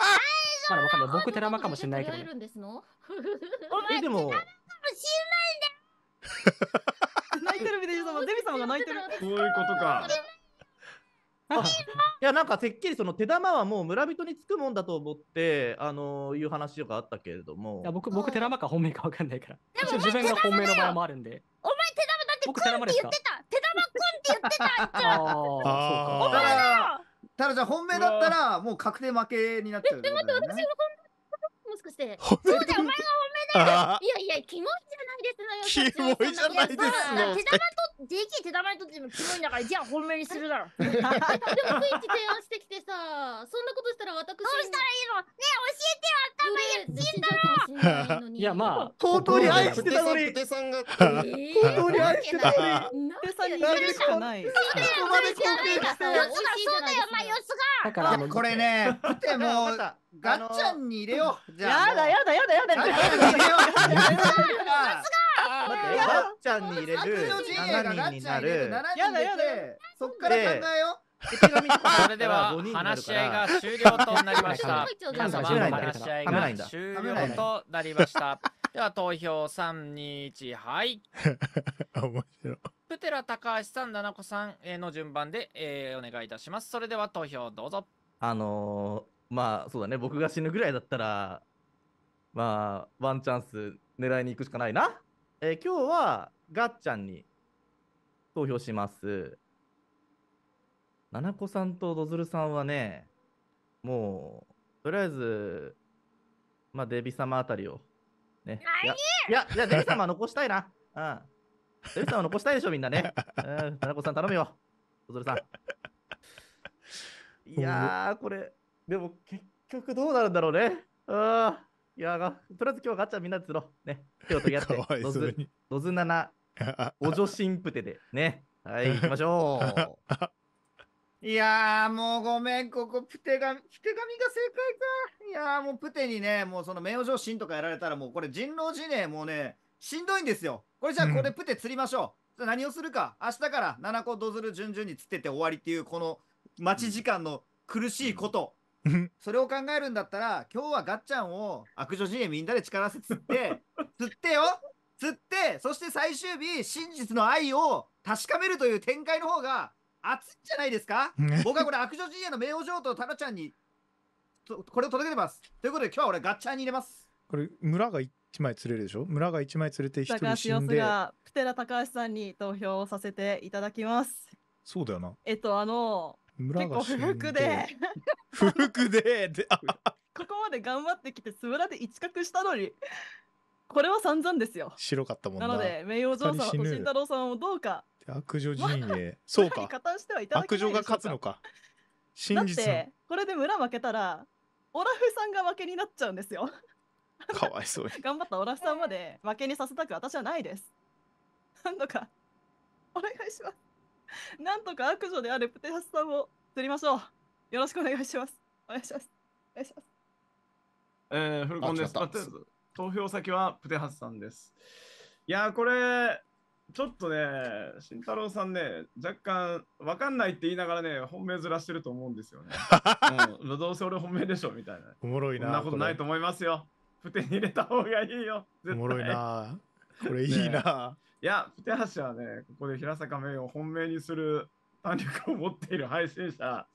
S16: まだわかんない。僕、寺間かもしれないけど、ね。
S10: え、でも。
S15: 泣いてるみたいな、デビ様が泣いてる。そういうことか。
S3: いやなんかてっきりその手玉はもう村人につくもんだと思ってあのー、いう話とかあったけれどもいや僕僕手玉か本命かわかんないから自分が本命の場合もあるん
S16: で
S5: お前手玉だってくんって言ってた手玉くんって言ってたじゃんああそう
S16: かお前
S10: だよ
S5: タラちゃん本命だったらもう確定負けになっちゃう、ね。え、て待って私
S10: が本もしかして。そうゃ、お前が本命だよ。いやいやキモいじゃないですの
S12: よ。キ
S9: モいじゃないですの。手玉
S10: とでき手玉にとってもキモいんだからじゃあ本命にするだろ。でもクイッチ提案してきてさそんなことしたら私どうしたらいいのねえ教えてよ頭いい死んだら。
S16: いやまあ本当に愛してたのに。本当に愛してたのに。
S15: さんに言るしかない。そして。よそうだ
S5: よまあよす
S15: が。だからこれね
S5: でガッチャンに入れよじゃあやだやだやだやだ。ガッ
S13: チャンに入れガッに入れる。やだや
S5: だ。そっから考えよそれでは話し合いが終了となりました。皆様話し合
S2: いが終了となりました。では投票3、2、1、はい。
S3: 面白い。
S2: プテラ高橋さん、七子さんの順番で、えー、お願いいたします。それでは投票どうぞ。
S3: あのー、まあそうだね、僕が死ぬぐらいだったら、まあワンチャンス狙いに行くしかないな。えー、今日はガッちゃんに投票します。ななこさんとドズルさんはね、もう、とりあえず、まあ、デビ様あたりを。ね、いや、いや、いやデビ様残したいな。うん。デビ様は残したいでしょ、みんなね。うん、なこさん頼むよ。ドズルさん。いやー、これ、でも結局どうなるんだろうね。あん。いやとりあえず今日ガチャみんなで釣ろう。ね。手を取り合って、ドズ、ドズ7、おしんぷてで。ね。はい、行きましょう。
S5: いやーもうごめん、ここプテが、プテが正解か。いやーもうプテにね、もうその名誉上神とかやられたらもうこれ人狼辞ね、もうね、しんどいんですよ。これじゃあこれプテ釣りましょう。うん、何をするか、明日から七個ドズル順々に釣ってて終わりっていう、この待ち時間の苦しいこと。うん、それを考えるんだったら、今日はガッチャンを悪女陣営みんなで力せ釣って、釣ってよ釣って、そして最終日、真実の愛を確かめるという展開の方が、熱いんじゃないですか 僕はこれ悪女陣営の名誉城とタナちゃんにとこれを届けてますということで今日は俺
S15: ガッチャーに入れます
S4: これ村が一枚釣れるでしょ村が一枚釣れて1人死んでが
S15: プテラ高橋さんに投票させていただきますそうだよなえっとあの
S4: 村が結構不服で不服でで
S15: ここまで頑張ってきて素裏で一角したのにこれは散々ですよ
S4: 白かったもんななので名誉城さんと慎太郎
S15: さんをどうか
S4: 悪女陣営。そうか。加
S15: 担してはいた悪女が勝つの
S4: か。だ真っ実のて
S15: これで村負けたらオラフさんが負けになっちゃうんですよ
S4: かわいそうに。
S15: 頑張ったオラフさんまで負けにさせたく私はないです何んとかお願いしますなんとか悪女であるプテハスさんを釣りましょうよろしくお願いしますお願いしますお願いします
S11: えー、フルコンです。あ投票先はプテハスさんです。いやー、これ、ちょっとね、慎太郎さんね、若干分かんないって言いながらね、本命ずらしてると思うんですよね。うん、どうせ俺本命でしょみたいな。おもろいな。そんなことないと思いますよ。プテに入れた方がいいよ。おもろいな。これいいな。いや、プテ橋はね、ここで平坂名を本命にする弾力を持っている配信者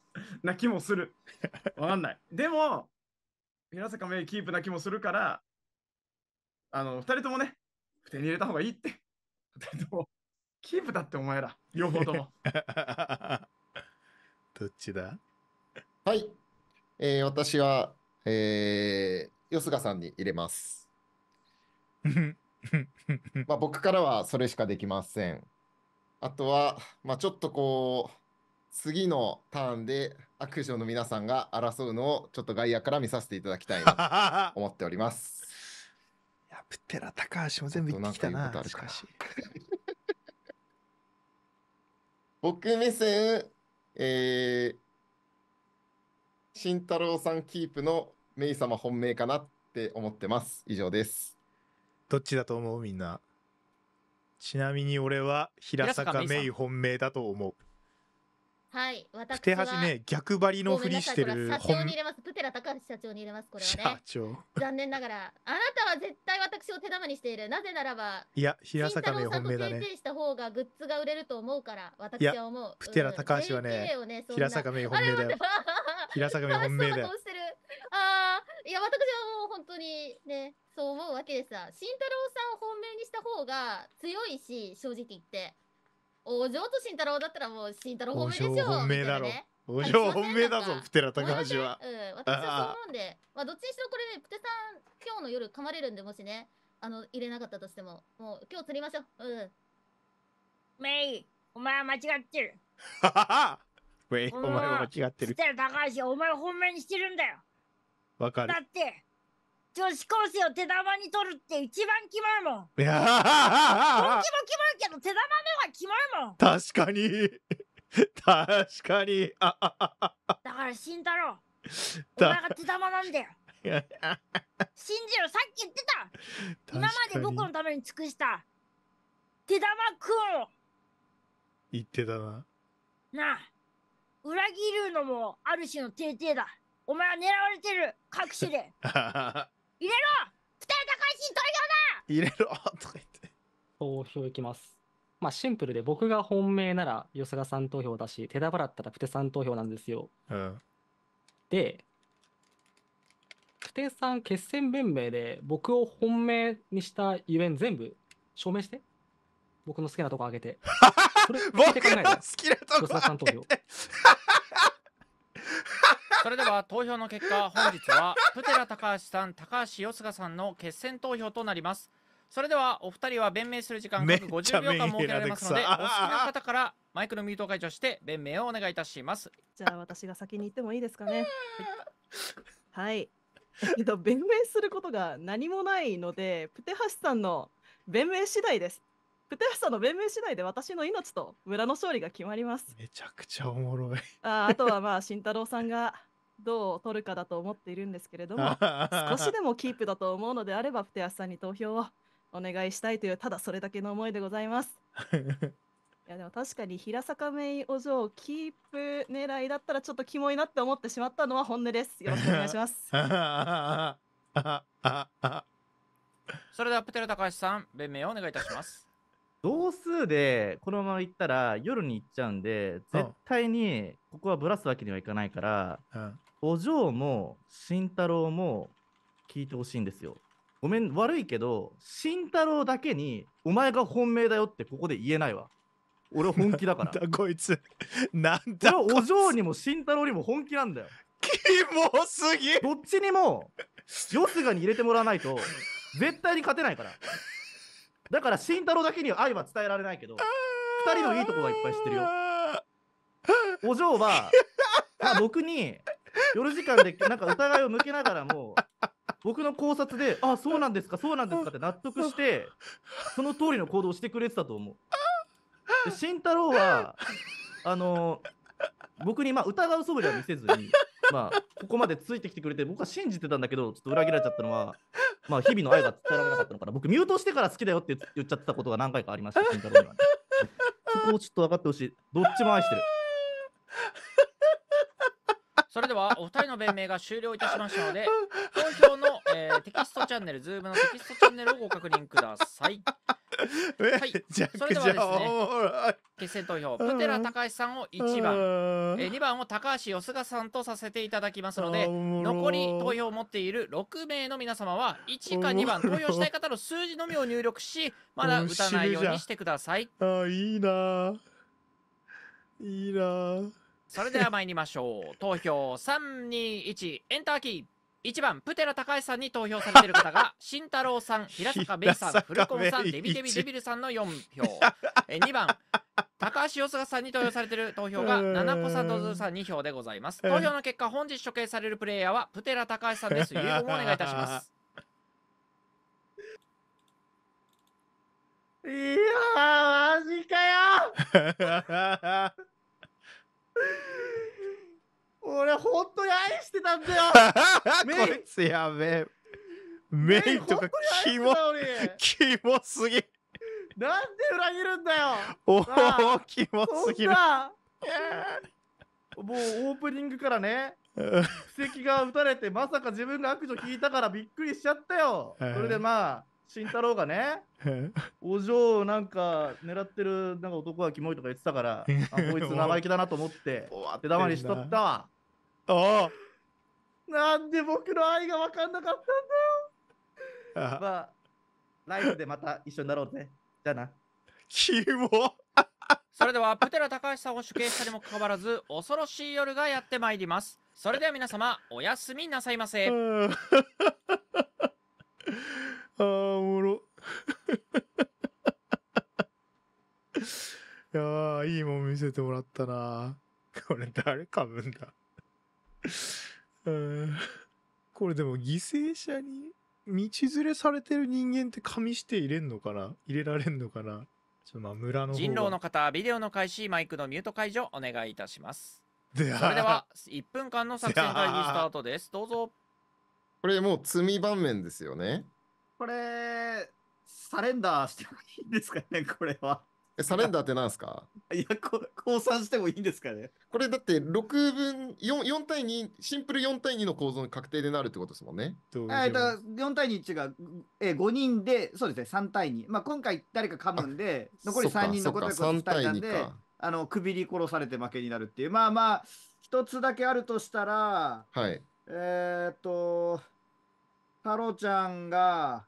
S11: なきもする。わかんない。でも、平坂名誉キープな気もするから、あの、二人ともね、プテに入れた方がいいって。キープだってお前ら、両方とも。
S6: どっちだはい。えー、私は、えー、よすがさんに入れます。まあ僕からはそれしかできません。あとは、まあ、ちょっとこう、次のターンで悪女の皆さんが争うのをちょっと外野から見させていただきたいなと思っております。プテラ高橋も全部行ってきたな。なしかし。僕目線、えー、慎太郎さんキープのメイ様本命かなって思ってます。以上
S4: です。どっちだと思うみんな。ちなみに俺は平坂メイ本命だと思う。
S10: はい、私は。手橋ね、逆張りのふりしてる。社長に入れます。プテラ高橋社長に入れます。これはね。社長。残念ながら、あなたは絶対私を手玉にしている。なぜならば、
S4: いや、平坂名本命だね。し
S10: た方がグッズが売れると思うから、私は思う。プテラ高橋はね、ね平坂名本命だよ。平坂名本命だよ。ああ、いや、私はもう本当にね、そう思うわけでさ、慎太郎さんを本命にした方が強いし、正直言って。お嬢と慎太郎だったらもう慎太郎本命でしょ本命だろ。
S4: お嬢本命だぞ、プテラ高橋は。うん、私はそう思
S10: うんで、まあどっちにしろこれね、プテさん今日の夜噛まれるんで、もしね、あの入れなかったとしても、もう今日釣りましょう。うん。
S12: メイ、お前は間違ってる。
S4: ははは。メイ、お前は間違ってる。プテ
S12: ラ高橋、お前を本命にしてるんだよ。わかる。だって。女子高生を手玉に取るって一番キモいもん。いやー。どっ
S4: もキ
S12: モいけど手玉目はキモいもん。
S4: 確かに。確かに。だ
S12: から慎太郎。お前が手玉なんだよ。信じろさっき言って
S4: た今まで僕のた
S12: めに尽くした手玉くん
S4: 言ってたな
S12: なあ裏切るのもある種の定定だお前は狙われてる隠しで 入れろ二人高会心投票だ
S16: 入れろとか言って投票いきますまあシンプルで僕が本命ならよ田がさん投票だし手だばらったらプテさん投票なんですよ、うん、でプテさん決戦弁明で僕を本命にしたゆえん全部証明して僕の好きなとこあげて 僕の好きなとこあげて
S2: それでは投票の結果、本日はプテラ高橋さん、高橋よすがさんの決選投票となります。それではお二人は弁明する時間約50秒間設けられますので、お好きな方からマイクのミュートを解除して弁明をお願いいたします。
S15: じゃあ私が先に行ってもいいですかね。はい。えっと弁明することが何もないので、プテハシさんの弁明次第です。プテハシさんの弁明次第で私の命と村の勝利が決まります。めちゃ
S4: くちゃおもろい
S15: あ。あとはまあ慎太郎さんがどう取るかだと思っているんですけれども 少しでもキープだと思うのであればプテアスさんに投票をお願いしたいというただそれだけの思いでございます。いやでも確かに平坂メイお嬢キープ狙いだったらちょっとキモいなって思ってしまったのは本音です。よろしくお願いしま
S13: す。
S2: それではプテル高橋さん弁明をお願いいたします。
S3: 同数でこのまま行ったら夜に行っちゃうんで絶対にここはぶらすわけにはいかないから、うん、お嬢も慎太郎も聞いてほしいんですよ。ごめん、悪いけど、慎太郎だけに、お前が本命だよってここで言えないわ。俺本気だから。なんだこいつ。なんだこいつ。お嬢にも慎太郎にも本気なんだよ。キモすぎどっちにも、よすがに入れてもらわないと、絶対に勝てないから。だから慎太郎だけには愛は伝えられないけど、二人のいいとこはいっぱい知ってるよ。お嬢は、僕に夜時間でなんか疑いを向けながらも 僕の考察で「あそうなんですかそうなんですか」って納得してその通りの行動をしてくれてたと思う。で慎太郎は あの僕にまあ疑う素振りは見せずに、まあ、ここまでついてきてくれて僕は信じてたんだけどちょっと裏切られちゃったのは、まあ、日々の愛が伝えられなかったのかな僕ミュートしてから好きだよって言っちゃってたことが何回かありました慎太郎には、ね、そこをちょっと分かってほしいどっちも愛してる。
S2: それでは お二人の弁明が終了いたしましたので投票の、えー、テキストチャンネルズームのテキストチャンネルをご確認くださいはい、それではですね決選投票プテラ高橋さんを1番、え2番を高橋よすがさんとさせていただきますので残り投票を持っている6名の皆様は1か2番投票したい方の数字のみを入力し まだ打たないようにしてくださいあいいないいなそれでは参りましょう投票321エンターキー1番プテラ高橋さんに投票されている方が 慎太郎さん平坂芽さんフルコンさんデビデビデビルさんの4票え2番高橋よすがさんに投票されている投票が七子さんとずさん2票でございます投票の結果本日処刑されるプレイヤーはプテラ高橋さんです有言 をお願いいたしますいや
S3: マジかよ 俺れ本当に愛してたんだよ こい
S4: つやべえメイとかキモキモすぎなんで裏
S3: 切るんだよおおキモすぎる もうオープニングからね布石が打たれてまさか自分が悪女聞いたからびっくりしちゃったよそれでまあ慎太郎がねお嬢なんか狙ってるなんか男はキモいとか言ってたから あこいつ生意気だなと思って手玉にりしとったわああなんで僕の愛が分かんなかったんだよまあ、ライブでまた一緒になろうぜ。じゃな。
S2: キモそれでは、プテラ高橋さんを主刑したにもかかわらず、恐ろしい夜がやってまいります。それでは皆様、おやすみなさいませ。あ
S7: ーおもろ
S4: いやいいもん見せてもらったなこれ誰かぶんだ これでも犠牲者に道連れされてる人間って紙して入れんのかな入れられんのかな
S6: ちょまあ村の人狼の
S2: 方ビデオの開始マイクのミュート解除お願いいたします
S6: それでは
S2: 1分間の作戦会議スタートですどうぞ
S6: これもう罪場面ですよね
S2: これサレンダーしてもいいんですかねこれ
S6: はえ、サレンダーってなんですかいや、こ降参してもいいんですかねこれだって6分、4, 4対2、シンプル4対2の構造に確定でなるってことですもんね。えっと
S5: 4対2違うえー、5人で、そうですね、3対2。まあ、今回誰か噛むんで、残り3人残って3対2で、あの、首に殺されて負けになるっていう。まあまあ、一つだけあるとしたら、はい。えっと、太郎ちゃんが、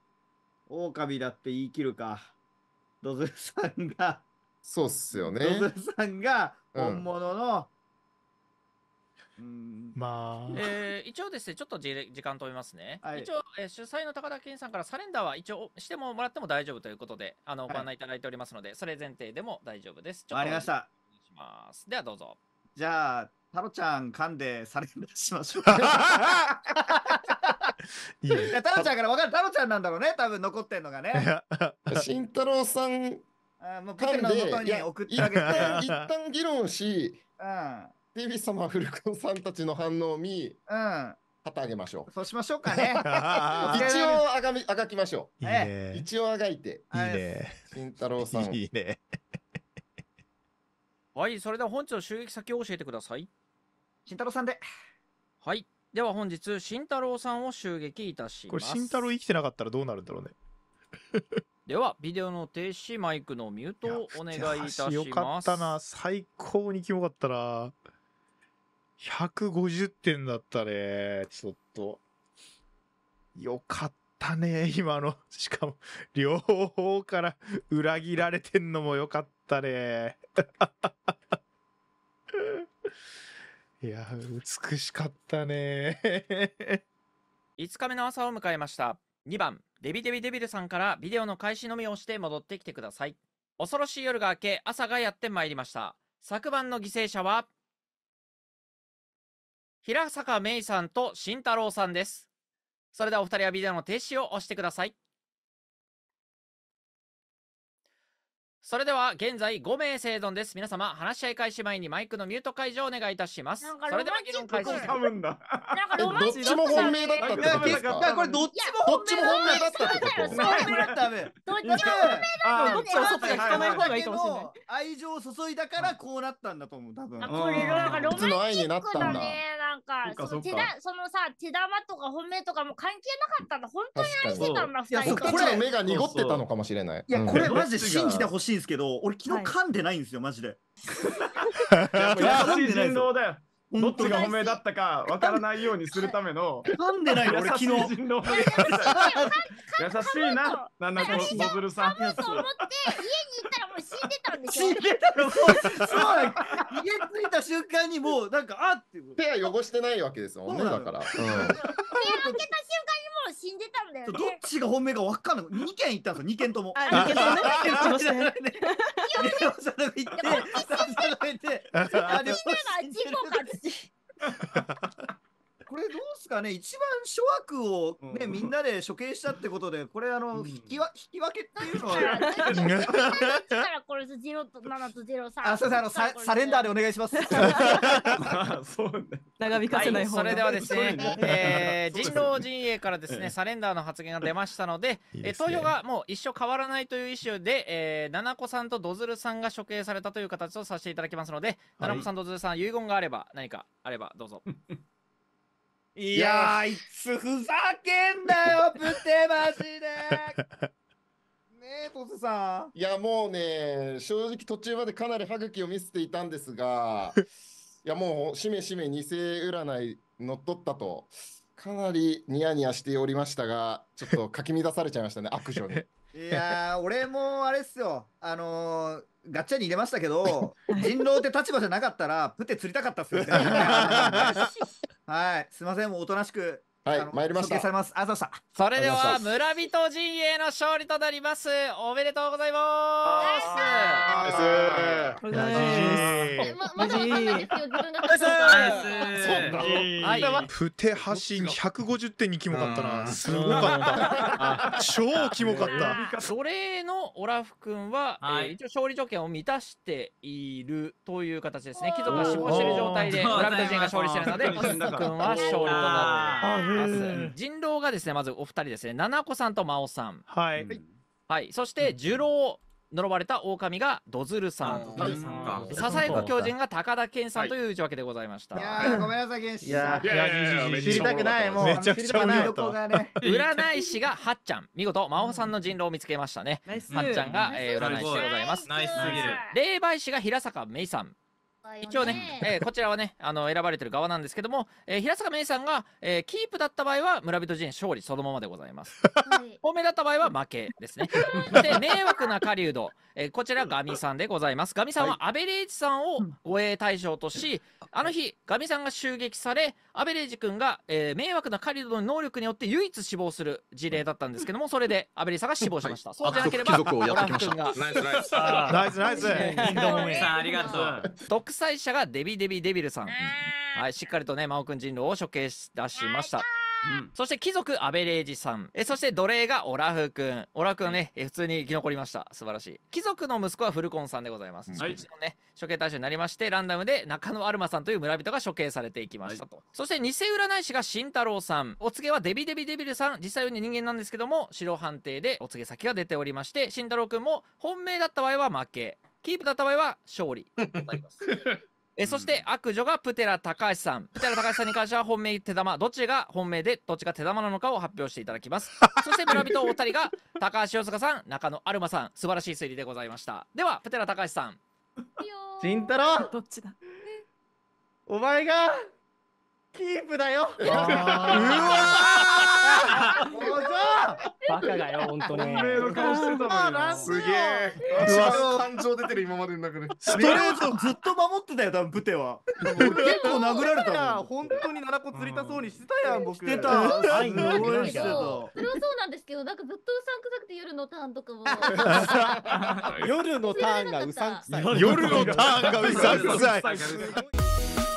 S5: 狼だって言い切るか。ドズルさ
S13: んが、そうっすよね。ドズルさんが本
S12: 物の、
S13: うん、まあ、
S2: えー、一応ですね、ちょっと時間飛りますね。はい、一応、えー、主催の高田健さんからサレンダーは一応してももらっても大丈夫ということで、あの、ご案内いただいておりますので、はい、それ前提でも大丈夫です。わかりました。します。ではどうぞ。
S5: じゃあ、タロちゃん噛んでサレンダーしましょう。
S2: いや、太
S5: 郎ちゃんから分かる。太郎ちゃんなんだろうね。多分残ってんのがね。慎太郎さんあもう
S6: 彼のルのに送ってあげて。一旦議論し、うん。ディビ様、古くコさんたちの反応を見、うん。旗あげましょう。そうしましょうかね。一
S2: 応あがみ、あがきましょう。いいね、一応あがいて。
S6: いいね。慎太郎さん。いいね。
S2: はい、それでは本日の襲撃先を教えてください。慎太郎さんで。はい。では本日慎太郎さんを襲撃いたしますこれ慎太
S4: 郎生きてなかったらどうなるんだろうね
S2: ではビデオの停止マイクのミュートをお願いいたしますよかった
S4: な最高にキモかったな150点だったねちょっとよかったね今のしかも両方から裏切られてんのもよかったねいや、美しかったね。
S2: 5 日目の朝を迎えました。2番、デビデビデビルさんからビデオの開始のみをして戻ってきてください。恐ろしい夜が明け、朝がやってまいりました。昨晩の犠牲者は、平坂芽衣さんと慎太郎さんです。それではお二人はビデオの停止を押してください。それでは現在5名生存です。皆様、話し合い開始前にマイクのミュート解除をお願いいたします。それでは議論開始す。どっちも本命だったってことですかこれ
S11: どっち
S6: も本命だったどっちも本命だったって
S3: ことどっ
S5: ちどっち
S6: も本命だったっちったどっちも本命だ
S5: ったどっちも本命だったどっだった
S6: だだ
S12: なんかその手だそのさ手玉とか本命とかも関係なかったの本当に
S11: 愛してたんだ2人とこれ目が濁ってた
S6: のかもしれない
S5: いやこれマジで信じて
S6: ほしいんですけ
S11: ど俺昨日噛んでないんですよマジで優しい人狼だよどっちが本命だったかわからないようにするための。噛んでないよ俺昨日。優しいな。なんだこのさん。と思って家に行ったら
S6: いてたんでしょ死んでたのそうそう家ついた瞬間にもうなんかあって手は汚してないわけですもんねだから、うん、開けた瞬間にも
S12: う死んでたんだよどっち
S5: が本命かわかんない2軒行ったんですよ二件ともあとも。たねもけてましたね行ってあでも死んでたら
S12: も故
S5: かこれどうすかね、一番諸悪をね、みんなで処刑したってことで、これあの、引
S12: きわ引き分けっていうのは。あ、すみません、あのササ
S5: レンダーでお願いします。
S2: そ長引かせない方、はい、それではですね、えー、人狼陣営からですね、サレンダーの発言が出ましたので、いえ投票がもう一生変わらないという意思で、えー、七子さんとドズルさんが処刑されたという形をさせていただきますので、々子さん、ドズルさん、遺言があれば何かあればどうぞ。いや
S5: いつふざけんだよ、ぶってまじで。ねえ、トスさ
S6: ん。いや、もうね、正直途中までかなり歯茎を見せていたんですが、いや、もう、しめしめ偽占い乗っ取ったと、かなりニヤニヤしておりましたが、ちょっとかき乱されちゃいましたね、悪女に。
S5: いや俺もあれっすよ、あのー、ガッチャに入れましたけど、人狼って立場じゃなかったら、プテ釣りたかったっすよね。はい。すいません。もうおとなしくはい、参りました。それでは、
S2: 村人陣営の勝利となります。おめでとうございます。ナ
S9: イ
S4: ス。まだわかんないナイス。はい。プテハシン150点にキモかったな。すごかった。超キモかっ
S2: た。それのオラフ君は、一応勝利条件を満たしているという形ですね。貴族が死亡している状態で、村人陣が勝利しているので、貴族君は勝利となる。ます。人狼がですね、まずお二人ですね、七子さんと真央さん。はい。うん、はい。そして、呪狼。呪われた狼がドズルさん、ささやく狂人が高田健さんというわけでございました。い、やごめん
S5: なさい、健いやいや知りたくない、もう。めちゃくちゃない
S2: 占い師がはっちゃん、見事、真央さんの人狼を見つけましたね。はっちゃんが、え占い師でございます。ナイスすぎる。霊媒師が平坂芽衣さん、一応ね、えー、こちらはねあの選ばれてる側なんですけども、えー、平坂芽衣さんが、えー、キープだった場合は村人陣勝利そのままでございます。本命だった場合は負けですね。で迷惑な狩人、えー、こちらガミさんでございます。ガミさんはアベレージさんを護衛対象とし、あの日ガミさんが襲撃されアベレージ君が、えー、迷惑な狩人の能力によって唯一死亡する事例だったんですけどもそれでアベレージさんが死亡しました。はい、そうじゃなければオラフ君が。ナイスナイス。ナイスナイス。ありがとう。催者がデビデビデビルさん。はい、しっかりとね、真央くん人狼を処刑し出しました。うん、そして貴族アベレージさんえそして奴隷がオラフ君オラフ君ね、え普通に生き残りました素晴らしい貴族の息子はフルコンさんでございます、はい、ね、処刑対象になりましてランダムで中野アルマさんという村人が処刑されていきましたと、はい、そして偽占い師が慎太郎さんお告げはデビデビデビルさん実際に人間なんですけども白判定でお告げ先が出ておりまして慎太郎君も本命だった場合は負けキープだった場合は勝利となります。えそして、悪女がプテラ高橋さん。プテラ高橋さんに関しては本命手玉、どっちが本命で、どっちが手玉なのかを発表していただきます。そして村人お二人が、高橋洋塚さん、中野アルマさん、素晴らしい推理でございました。では、プテラ高橋さん。慎太郎どっちだお前が、
S3: キープだようわ バカがよ、本当に。すげえ。一番感
S14: 情出てる今
S5: までの中で。ストレートずっと守ってたよ、多分プテは。結
S3: 構殴られた。本当に七個釣りたそうにしてたやん、僕。してた。サインしてた。それはそ
S10: うなんですけど、なんかずっとうさんくさくて夜のターンとかも。
S3: 夜の
S13: ターンがうさんくさい。夜のターンがうさんくさい。